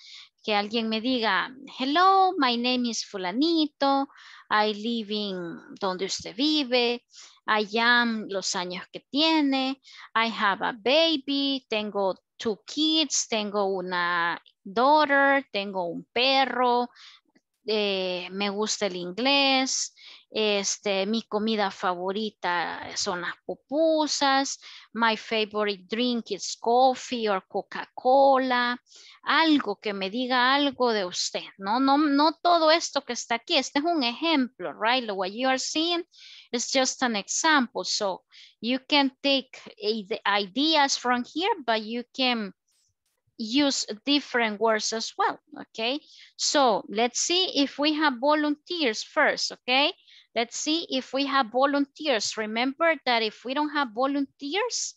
Que alguien me diga, hello, my name is fulanito, I live in donde usted vive, I am los años que tiene, I have a baby, tengo two kids, tengo una daughter, tengo un perro, eh, me gusta el inglés, este, mi comida favorita son las pupusas. My favorite drink is coffee or Coca-Cola. Algo que me diga algo de usted. No, no, no todo esto que está aquí. Este es un ejemplo, right? What you are seeing is just an example. So you can take ideas from here, but you can use different words as well, okay? So let's see if we have volunteers first, okay? Let's see if we have volunteers. Remember that if we don't have volunteers,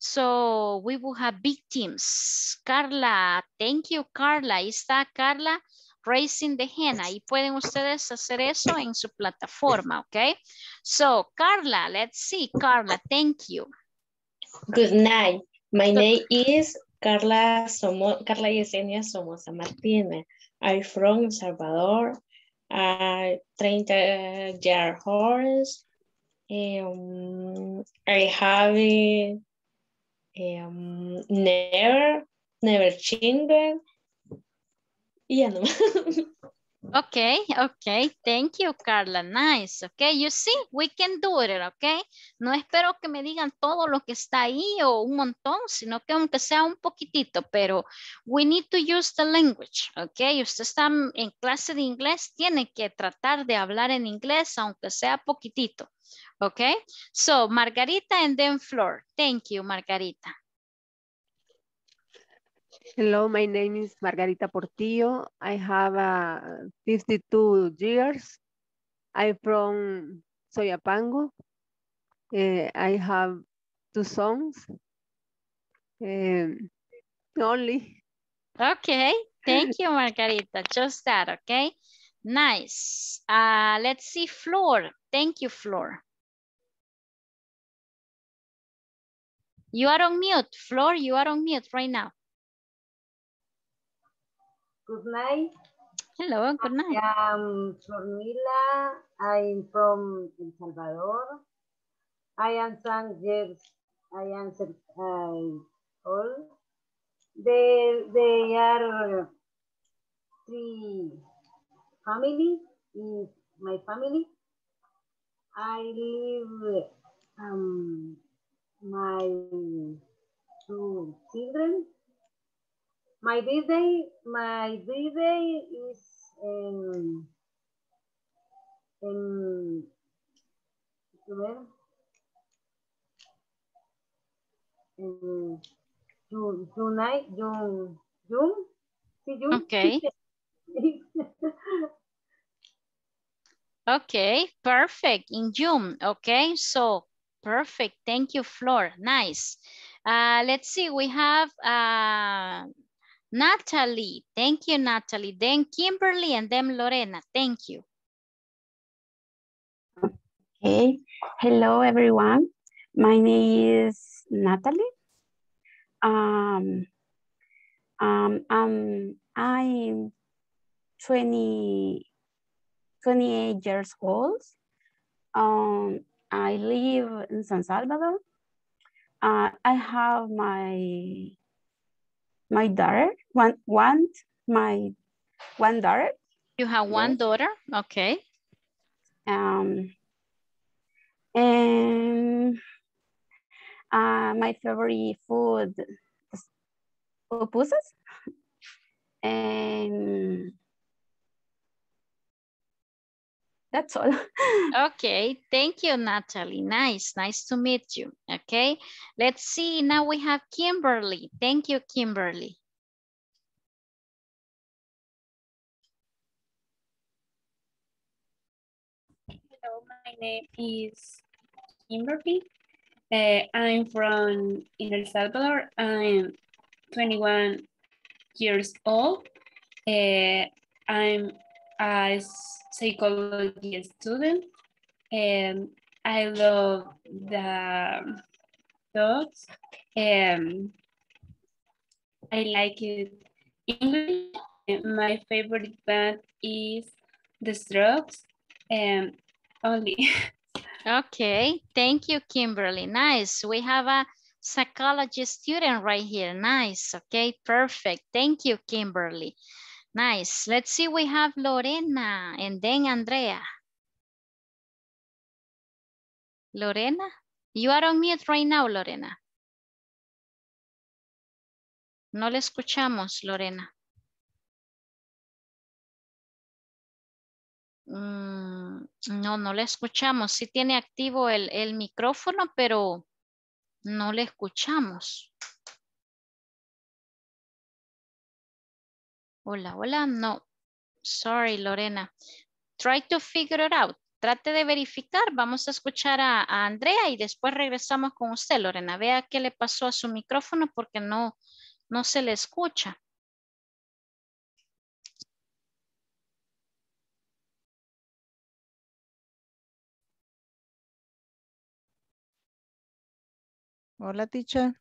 so we will have big teams. Carla, thank you, Carla. está Carla raising the hand. Ahí pueden ustedes hacer eso en su plataforma, okay? So, Carla, let's see. Carla, thank you. Good night. My name is Carla, Somo Carla Yesenia Somoza Martínez. I'm from El Salvador train uh, their horse. and I have um, never, never children. Yeah, <laughs> Okay, okay, thank you Carla, nice, okay, you see, we can do it, okay, no espero que me digan todo lo que está ahí o un montón, sino que aunque sea un poquitito, pero we need to use the language, okay, usted está en clase de inglés, tiene que tratar de hablar en inglés, aunque sea poquitito, okay, so Margarita and then Flor, thank you Margarita. Hello, my name is Margarita Portillo. I have uh, 52 years. I'm from Soyapango. Uh, I have two sons. Um, only. Okay, thank you, Margarita. Just that, okay? Nice. Uh, let's see, Floor. Thank you, Floor. You are on mute, Floor. You are on mute right now. Good night. Hello, good night. I am Flormila. I'm from El Salvador. I am some years, I am uh, all. They, they are three family, in my family. I live um, my two children my birthday, day, my birthday day is in, in, in June, June, June, June, June. Okay. <laughs> okay, perfect, in June, okay, so perfect, thank you, Flor, nice. Uh, let's see, we have uh, Natalie. Thank you, Natalie. Then Kimberly and then Lorena. Thank you. Okay. Hello, everyone. My name is Natalie. Um, um, um, I'm 20, 28 years old. Um, I live in San Salvador. Uh, I have my my daughter, one, one, my one daughter. You have one yes. daughter, okay. Um, and uh, my favorite food, pupusas. And That's all. <laughs> okay, thank you, Natalie. Nice, nice to meet you. Okay, let's see. Now we have Kimberly. Thank you, Kimberly. Hello, my name is Kimberly. Uh, I'm from El Salvador. I'm 21 years old. Uh, I'm a psychology student and I love the thoughts, and I like it. English, my favorite band is The Strokes and only. <laughs> okay, thank you, Kimberly. Nice. We have a psychology student right here. Nice. Okay, perfect. Thank you, Kimberly. Nice. Let's see, we have Lorena and then Andrea. Lorena, you are on mute right now, Lorena. No le escuchamos, Lorena. Mm, no, no le escuchamos. Sí tiene activo el, el micrófono, pero no le escuchamos. Hola, hola, no. Sorry, Lorena. Try to figure it out. Trate de verificar. Vamos a escuchar a, Andrea y después regresamos con usted, Lorena. Vea qué le pasó a su micrófono porque no, no se le escucha. Hola, teacher.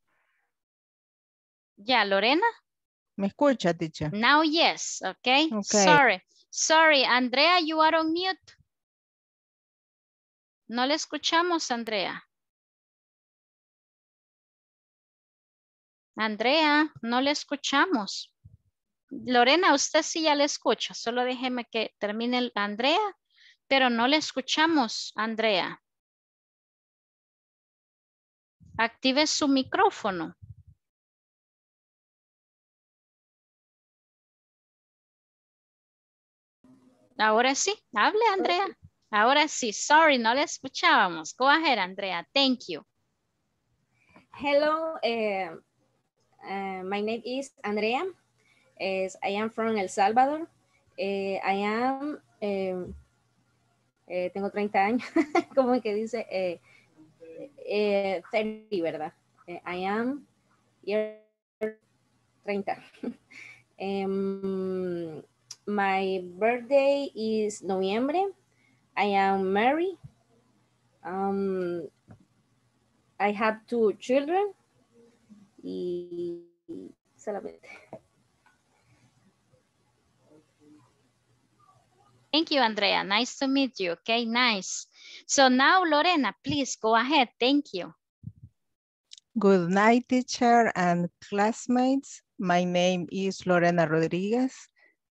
Ya, Lorena. ¿Me escucha, teacher? Now yes, okay? Sorry. Sorry, Andrea, you are on mute. No le escuchamos, Andrea. Andrea, no le escuchamos. Lorena, usted sí ya le escucha. Solo déjeme que termine Andrea, pero no le escuchamos, Andrea. Active su micrófono. Ahora sí, hable Andrea. Ahora sí, sorry, no le escuchábamos. Go ahead, Andrea. Thank you. Hello, eh, eh, my name is Andrea. I am from El Salvador. Eh, I am, tengo 30 años, <laughs> como que dice, 30, ¿verdad? I am 30. <laughs> My birthday is November. I am married. Um, I have two children. Y solamente. Thank you, Andrea. Nice to meet you. Okay, nice. So now, Lorena, please go ahead. Thank you. Good night, teacher and classmates. My name is Lorena Rodriguez.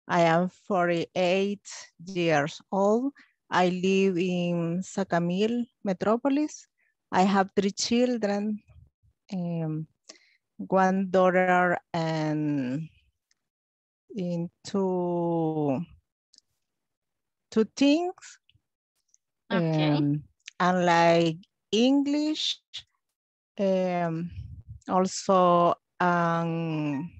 I am 48 years old. I live in Sacamil metropolis. I have three children, um, one daughter and in two, two things. Okay. Um, and like English, um, also um,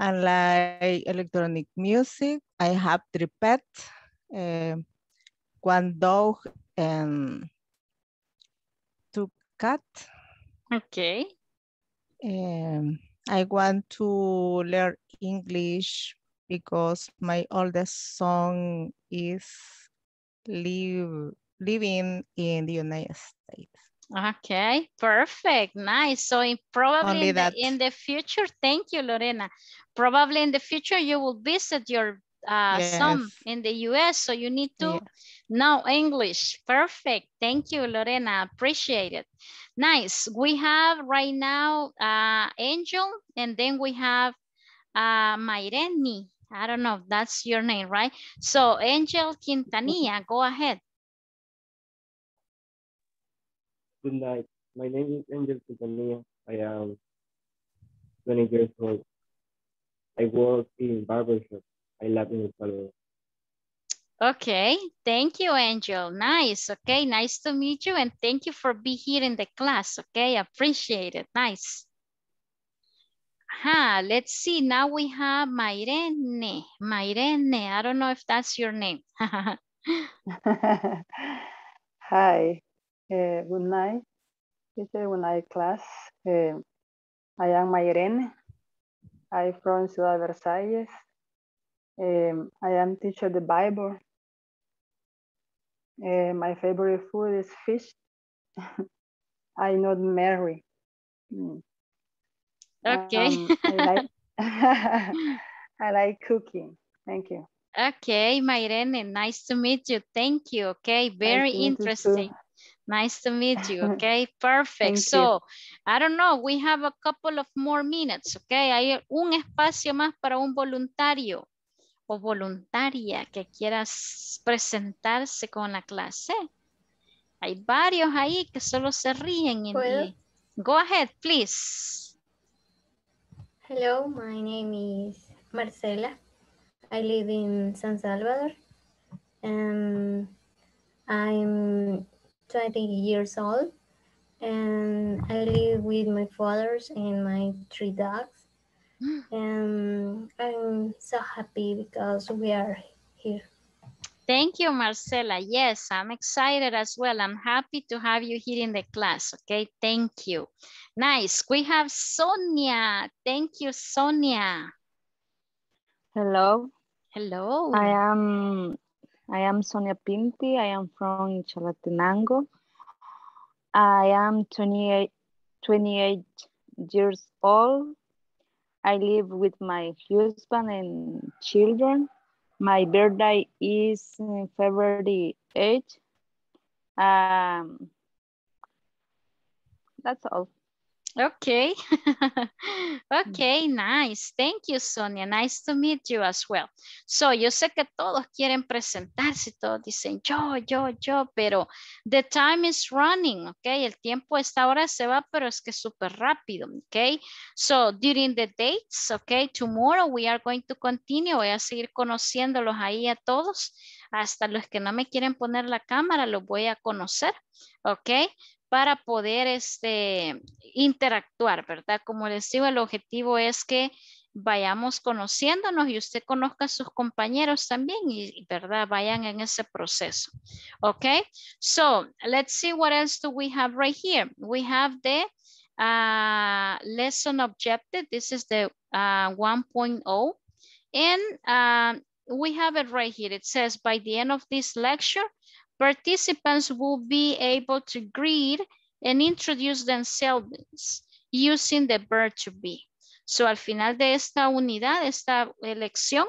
and like electronic music. I have three pets, uh, eh, one dog and two cats. Okay. Um, I want to learn English because my oldest son is live, living in the United States. Okay, perfect. Nice. So in probably in the, in the, future, thank you, Lorena. Probably in the future, you will visit your uh, yes. son in the US. So you need to yes. know English. Perfect. Thank you, Lorena. Appreciate it. Nice. We have right now uh, Angel, and then we have uh, Maireni. I don't know if that's your name, right? So Angel Quintanilla, go ahead. Good night. My name is Angel Quintanilla. I am 20 years old. I work in barbershop. I love in Salvador. Okay, thank you, Angel. Nice, okay, nice to meet you and thank you for being here in the class, okay, appreciate it, nice. Ah. let's see, now we have Mairene, Mairene, I don't know if that's your name. <laughs> <laughs> Hi, Eh, good night, teacher. Good night, class. Uh, I am Mayrene. I'm from Ciudad Versalles. Um, I am teacher the Bible. Uh, my favorite food is fish. <laughs> I not marry. Mm. Okay. Um, I, like, <laughs> I like cooking. Thank you. Okay, Mayrene, nice to meet you. Thank you. Okay, very interesting. Nice to meet you. <laughs> Okay, perfect. so, I don't know, we have a couple of more minutes. Okay, hay un espacio más para un voluntario o voluntaria que quieras presentarse con la clase. Hay varios ahí que solo se ríen. Y... Go ahead, please. Hello, my name is Marcela. I live in San Salvador. Um, I'm 20 years old and I live with my fathers and my three dogs. <gasps> and I'm so happy because we are here. Thank you, Marcela. Yes, I'm excited as well. I'm happy to have you here in the class. Okay, thank you. Nice. We have Sonia. Thank you, Sonia. Hello. Hello. I am I am Sonia Pinti. I am from Chalatenango. I am 28, 28 years old. I live with my husband and children. My birthday is February 8th. Um, that's all. Okay. <laughs> okay, nice. Thank you, Sonia. Nice to meet you as well. So, yo sé que todos quieren presentarse, todos dicen yo, yo, yo, pero the time is running, okay? El tiempo esta hora se va, pero es que súper rápido, okay? So, during the dates, okay, tomorrow we are going to continue. Voy a seguir conociéndolos ahí a todos. Hasta los que no me quieren poner la cámara, los voy a conocer, okay? para poder este, interactuar, ¿verdad? Como les digo, el objetivo es que vayamos conociéndonos y usted conozca a sus compañeros también y, ¿verdad? Vayan en ese proceso. ¿ok? so let's see what else do we have right here. We have the uh, lesson objective. This is the uh, ah, 1.0. And ah, we have it right here. It says by the end of this lecture, Participants will be able to greet and introduce themselves using the verb to be. So, al final de esta unidad, esta lección,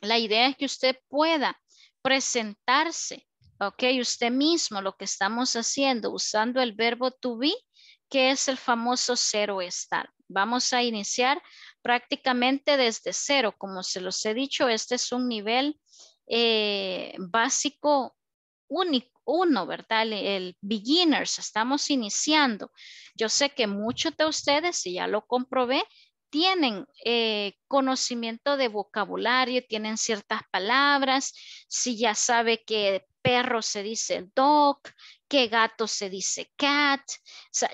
la idea es que usted pueda presentarse, ¿ok? Usted mismo, lo que estamos haciendo, usando el verbo to be, que es el famoso cero estar. Vamos a iniciar prácticamente desde cero. Como se los he dicho, este es un nivel eh, básico uno, ¿verdad? El, beginners, estamos iniciando. Yo sé que muchos de ustedes, si ya lo comprobé, tienen eh, conocimiento de vocabulario, tienen ciertas palabras, si ya sabe que perro se dice dog, que gato se dice cat,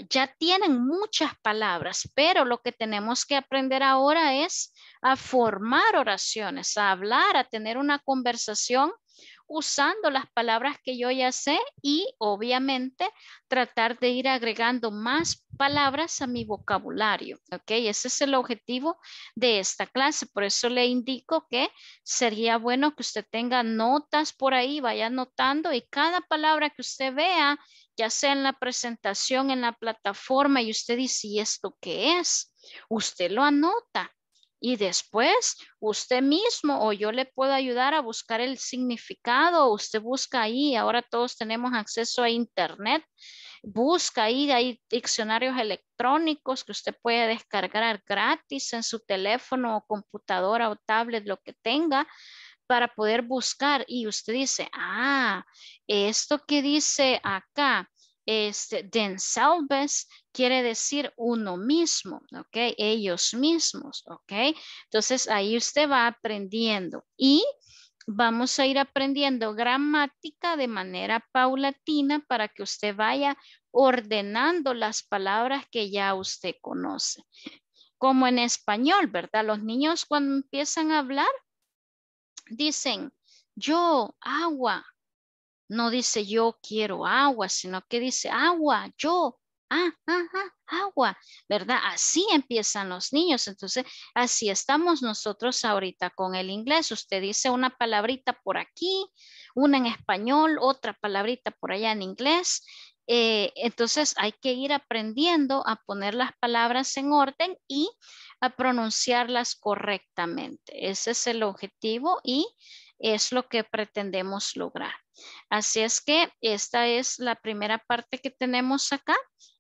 ya tienen muchas palabras, pero lo que tenemos que aprender ahora es a formar oraciones, a hablar, a tener una conversación usando las palabras que yo ya sé y obviamente tratar de ir agregando más palabras a mi vocabulario. ¿Ok? Ese es el objetivo de esta clase. Por eso le indico que sería bueno que usted tenga notas por ahí, vaya anotando y cada palabra que usted vea, ya sea en la presentación, en la plataforma y usted dice, ¿y esto qué es? Usted lo anota y después usted mismo o yo le puedo ayudar a buscar el significado. Usted busca ahí, ahora todos tenemos acceso a internet. Busca ahí, hay diccionarios electrónicos que usted puede descargar gratis en su teléfono o computadora o tablet, lo que tenga, para poder buscar. Y usted dice, ah, esto que dice acá, este, quiere decir uno mismo, ¿ok? Ellos mismos, ¿ok? Entonces ahí usted va aprendiendo y vamos a ir aprendiendo gramática de manera paulatina para que usted vaya ordenando las palabras que ya usted conoce. Como en español, ¿verdad? Los niños cuando empiezan a hablar dicen yo, agua, no dice yo quiero agua, sino que dice agua, yo, ah, ah, ah, agua, ¿verdad? Así empiezan los niños. Entonces, así estamos nosotros ahorita con el inglés. Usted dice una palabrita por aquí, una en español, otra palabrita por allá en inglés. Eh, entonces, hay que ir aprendiendo a poner las palabras en orden y a pronunciarlas correctamente. Ese es el objetivo y es lo que pretendemos lograr. Así es que esta es la primera parte que tenemos acá.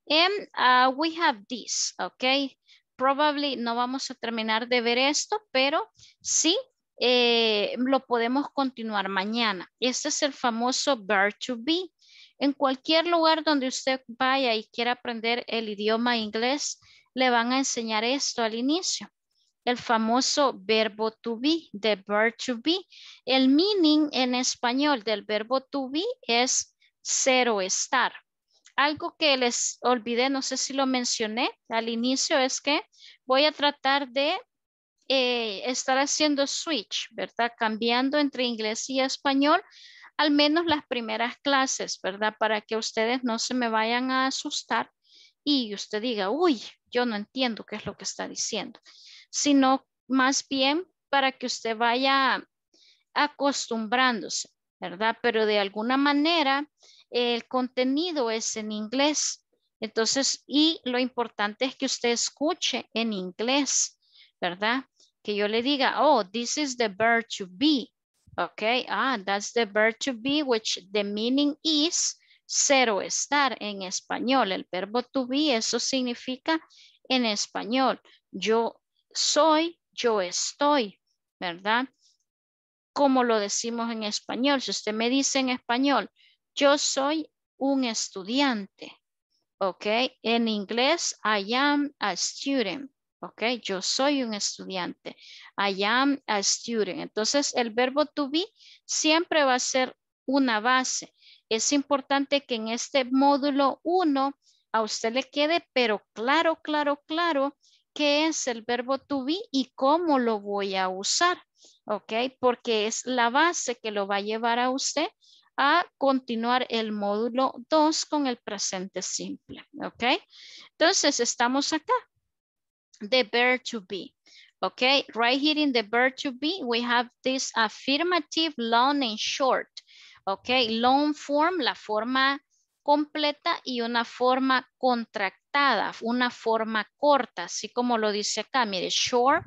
Uh, we have this, ok. Probably no vamos a terminar de ver esto, pero sí eh, lo podemos continuar mañana. Este es el famoso where to be. En cualquier lugar donde usted vaya y quiera aprender el idioma inglés, le van a enseñar esto al inicio el famoso verbo to be, the verb to be. El meaning en español del verbo to be es cero estar. Algo que les olvidé, no sé si lo mencioné al inicio, es que voy a tratar de eh, estar haciendo switch, ¿verdad? Cambiando entre inglés y español, al menos las primeras clases, ¿verdad? Para que ustedes no se me vayan a asustar y usted diga, uy, yo no entiendo qué es lo que está diciendo sino más bien para que usted vaya acostumbrándose, ¿verdad? Pero de alguna manera el contenido es en inglés. Entonces, y lo importante es que usted escuche en inglés, ¿verdad? Que yo le diga, oh, this is the verb to be. ¿ok? ah, that's the verb to be, which the meaning is cero estar en español. El verbo to be, eso significa en español. Yo soy, yo estoy, ¿verdad? Como lo decimos en español. Si usted me dice en español, yo soy un estudiante, ¿ok? En inglés, I am a student. ¿ok? Yo soy un estudiante. I am a student. Entonces, el verbo to be siempre va a ser una base. Es importante que en este módulo 1 a usted le quede, pero claro, claro, claro, qué es el verbo to be y cómo lo voy a usar, ¿ok? Porque es la base que lo va a llevar a usted a continuar el módulo 2 con el presente simple, ¿ok? Entonces, estamos acá. The verb to be. ¿ok? right here in the verb to be, we have this affirmative, long and short. ¿ok? long form, la forma completa y una forma contractual una forma corta, así como lo dice acá, mire, short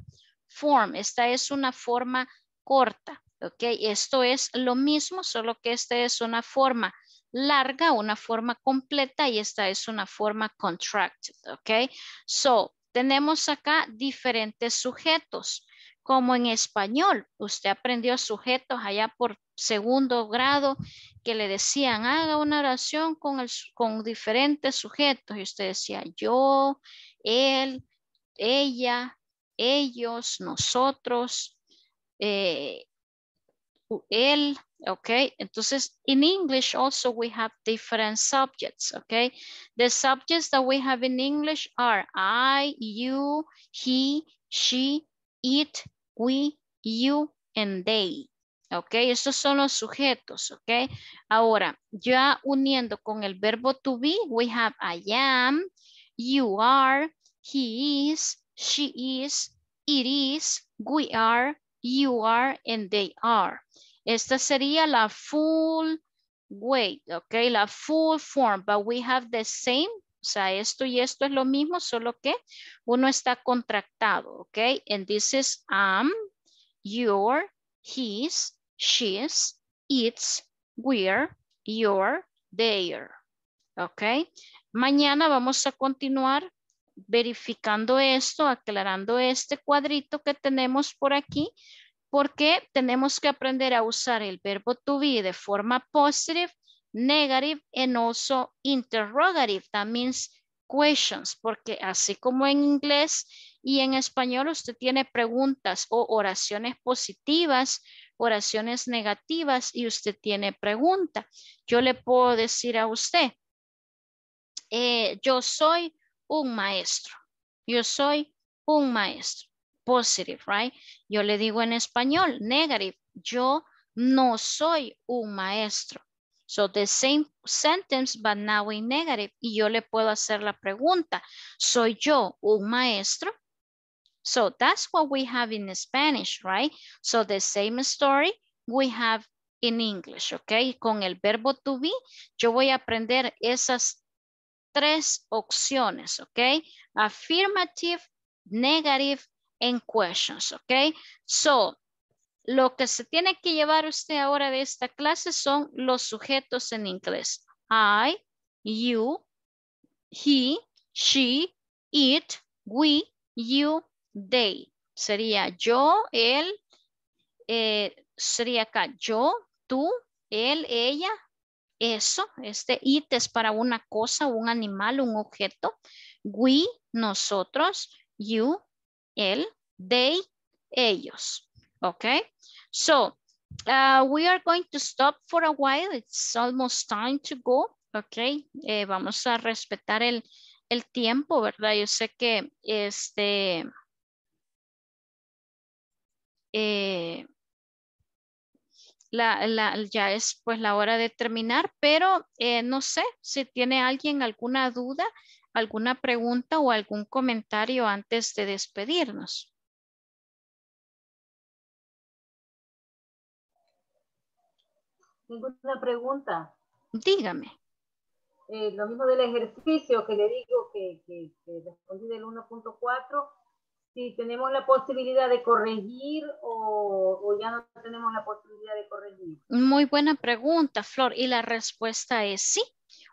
form, esta es una forma corta, ¿ok? Esto es lo mismo, solo que esta es una forma larga, una forma completa y esta es una forma contracted, ¿ok? So, tenemos acá diferentes sujetos como en español. Usted aprendió sujetos allá por segundo grado que le decían, haga una oración con, diferentes sujetos. Y usted decía, yo, él, ella, ellos, nosotros, eh, él, okay? Entonces, in English also we have different subjects, okay? The subjects that we have in English are I, you, he, she, it, we, you, and they. ¿Ok? Estos son los sujetos, ¿ok? Ahora, ya uniendo con el verbo to be, we have I am, you are, he is, she is, it is, we are, you are, and they are. Esta sería la full way, ¿ok? La full form, but we have the same sea, esto y esto es lo mismo, solo que uno está contractado, ¿ok? And this is am, um, your, his, she's, its, we're, your, they're. ¿ok? Mañana vamos a continuar verificando esto, aclarando este cuadrito que tenemos por aquí, porque tenemos que aprender a usar el verbo to be de forma positive negative and also interrogative. That means questions, porque así como en inglés y en español usted tiene preguntas o oraciones positivas, oraciones negativas y usted tiene pregunta. Yo le puedo decir a usted, eh, yo soy un maestro. Yo soy un maestro. Positive, right? Yo le digo en español, negative. Yo no soy un maestro. So the same sentence, but now in negative. Y yo le puedo hacer la pregunta. ¿Soy yo un maestro? So that's what we have in Spanish, right? So the same story we have in English, okay? Con el verbo to be, yo voy a aprender esas tres opciones, okay? Affirmative, negative, and questions, okay? So lo que se tiene que llevar usted ahora de esta clase son los sujetos en inglés. I, you, he, she, it, we, you, they. Sería yo, él, eh, sería acá yo, tú, él, ella, eso. Este it es para una cosa, un animal, un objeto. We, nosotros, you, él, they, ellos. Okay, so uh, we are going to stop for a while. It's almost time to go. Okay, eh, vamos a respetar el, el tiempo, ¿verdad? Yo sé que este... Eh, ya es pues la hora de terminar, pero eh, no sé si tiene alguien alguna duda, alguna pregunta o algún comentario antes de despedirnos. Tengo una pregunta. Dígame. Eh, lo mismo del ejercicio que le digo que, respondí del 1.4, si tenemos la posibilidad de corregir o, ya no tenemos la posibilidad de corregir. Muy buena pregunta, Flor, y la respuesta es sí.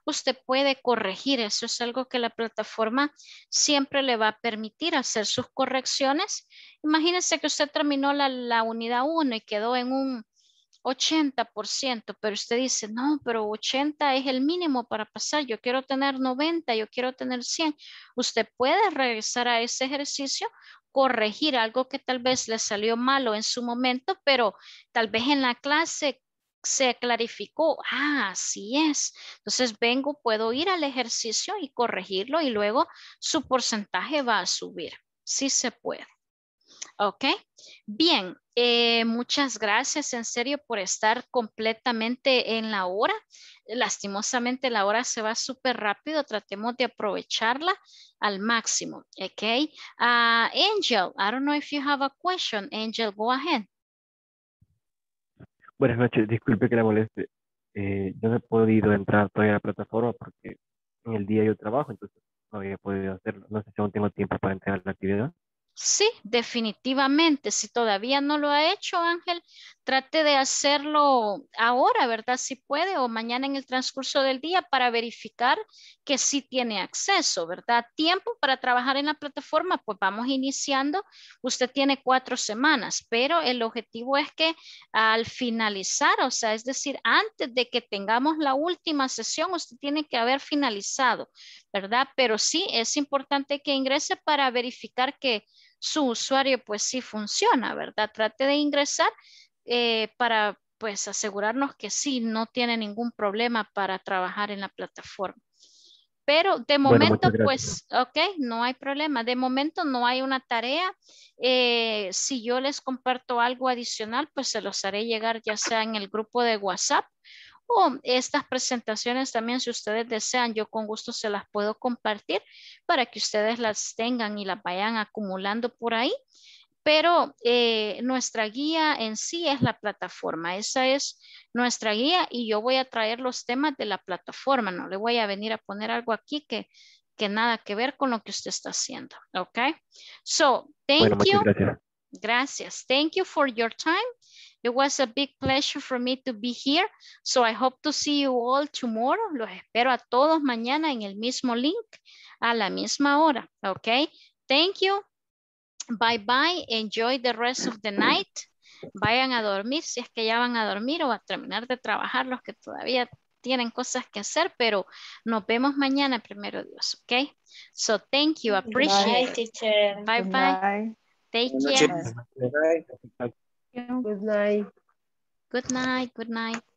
Usted puede corregir, eso es algo que la plataforma siempre le va a permitir hacer sus correcciones. Imagínese que usted terminó la unidad 1 y quedó en un 80%, pero usted dice, no, pero 80 es el mínimo para pasar, yo quiero tener 90, yo quiero tener 100. Usted puede regresar a ese ejercicio, corregir algo que tal vez le salió malo en su momento, pero tal vez en la clase se clarificó, ah, así es. Entonces vengo, puedo ir al ejercicio y corregirlo y luego su porcentaje va a subir. Sí se puede. Ok, bien, eh, muchas gracias en serio por estar completamente en la hora. Lastimosamente la hora se va súper rápido, tratemos de aprovecharla al máximo. Ok, ah, Angel, I don't know if you have a question. Angel, go ahead. Buenas noches, disculpe que la moleste. Eh, yo no he podido entrar todavía a la plataforma porque en el día yo trabajo, entonces no había podido hacerlo. No sé si aún tengo tiempo para entrar a la actividad. Sí, definitivamente. Si todavía no lo ha hecho, Ángel, trate de hacerlo ahora, ¿verdad? Si puede, o mañana en el transcurso del día para verificar que sí tiene acceso, ¿verdad? Tiempo para trabajar en la plataforma, pues vamos iniciando. Usted tiene cuatro semanas, pero el objetivo es que al finalizar, o sea, es decir, antes de que tengamos la última sesión, usted tiene que haber finalizado, ¿verdad? Pero sí, es importante que ingrese para verificar que su usuario pues sí funciona, ¿verdad? Trate de ingresar eh, para pues asegurarnos que sí, no tiene ningún problema para trabajar en la plataforma. Pero de momento, pues, ok, no hay problema. De momento no hay una tarea. Eh, si yo les comparto algo adicional, pues se los haré llegar ya sea en el grupo de WhatsApp o estas presentaciones también si ustedes desean, yo con gusto se las puedo compartir para que ustedes las tengan y las vayan acumulando por ahí. Pero eh, nuestra guía en sí es la plataforma, esa es nuestra guía y yo voy a traer los temas de la plataforma, no le voy a venir a poner algo aquí que, que nada que ver con lo que usted está haciendo, ¿ok? So, thank you. Gracias. gracias. Thank you for your time. It was a big pleasure for me to be here. So I hope to see you all tomorrow. Los espero a todos mañana en el mismo link a la misma hora. Okay. Thank you. Bye bye. Enjoy the rest of the night. Vayan a dormir si es que ya van a dormir o a terminar de trabajar los que todavía tienen cosas que hacer, pero nos vemos mañana primero Dios, ¿ok? So thank you, appreciate. Bye, Bye, Take care. you. Good night. Good night. Good night.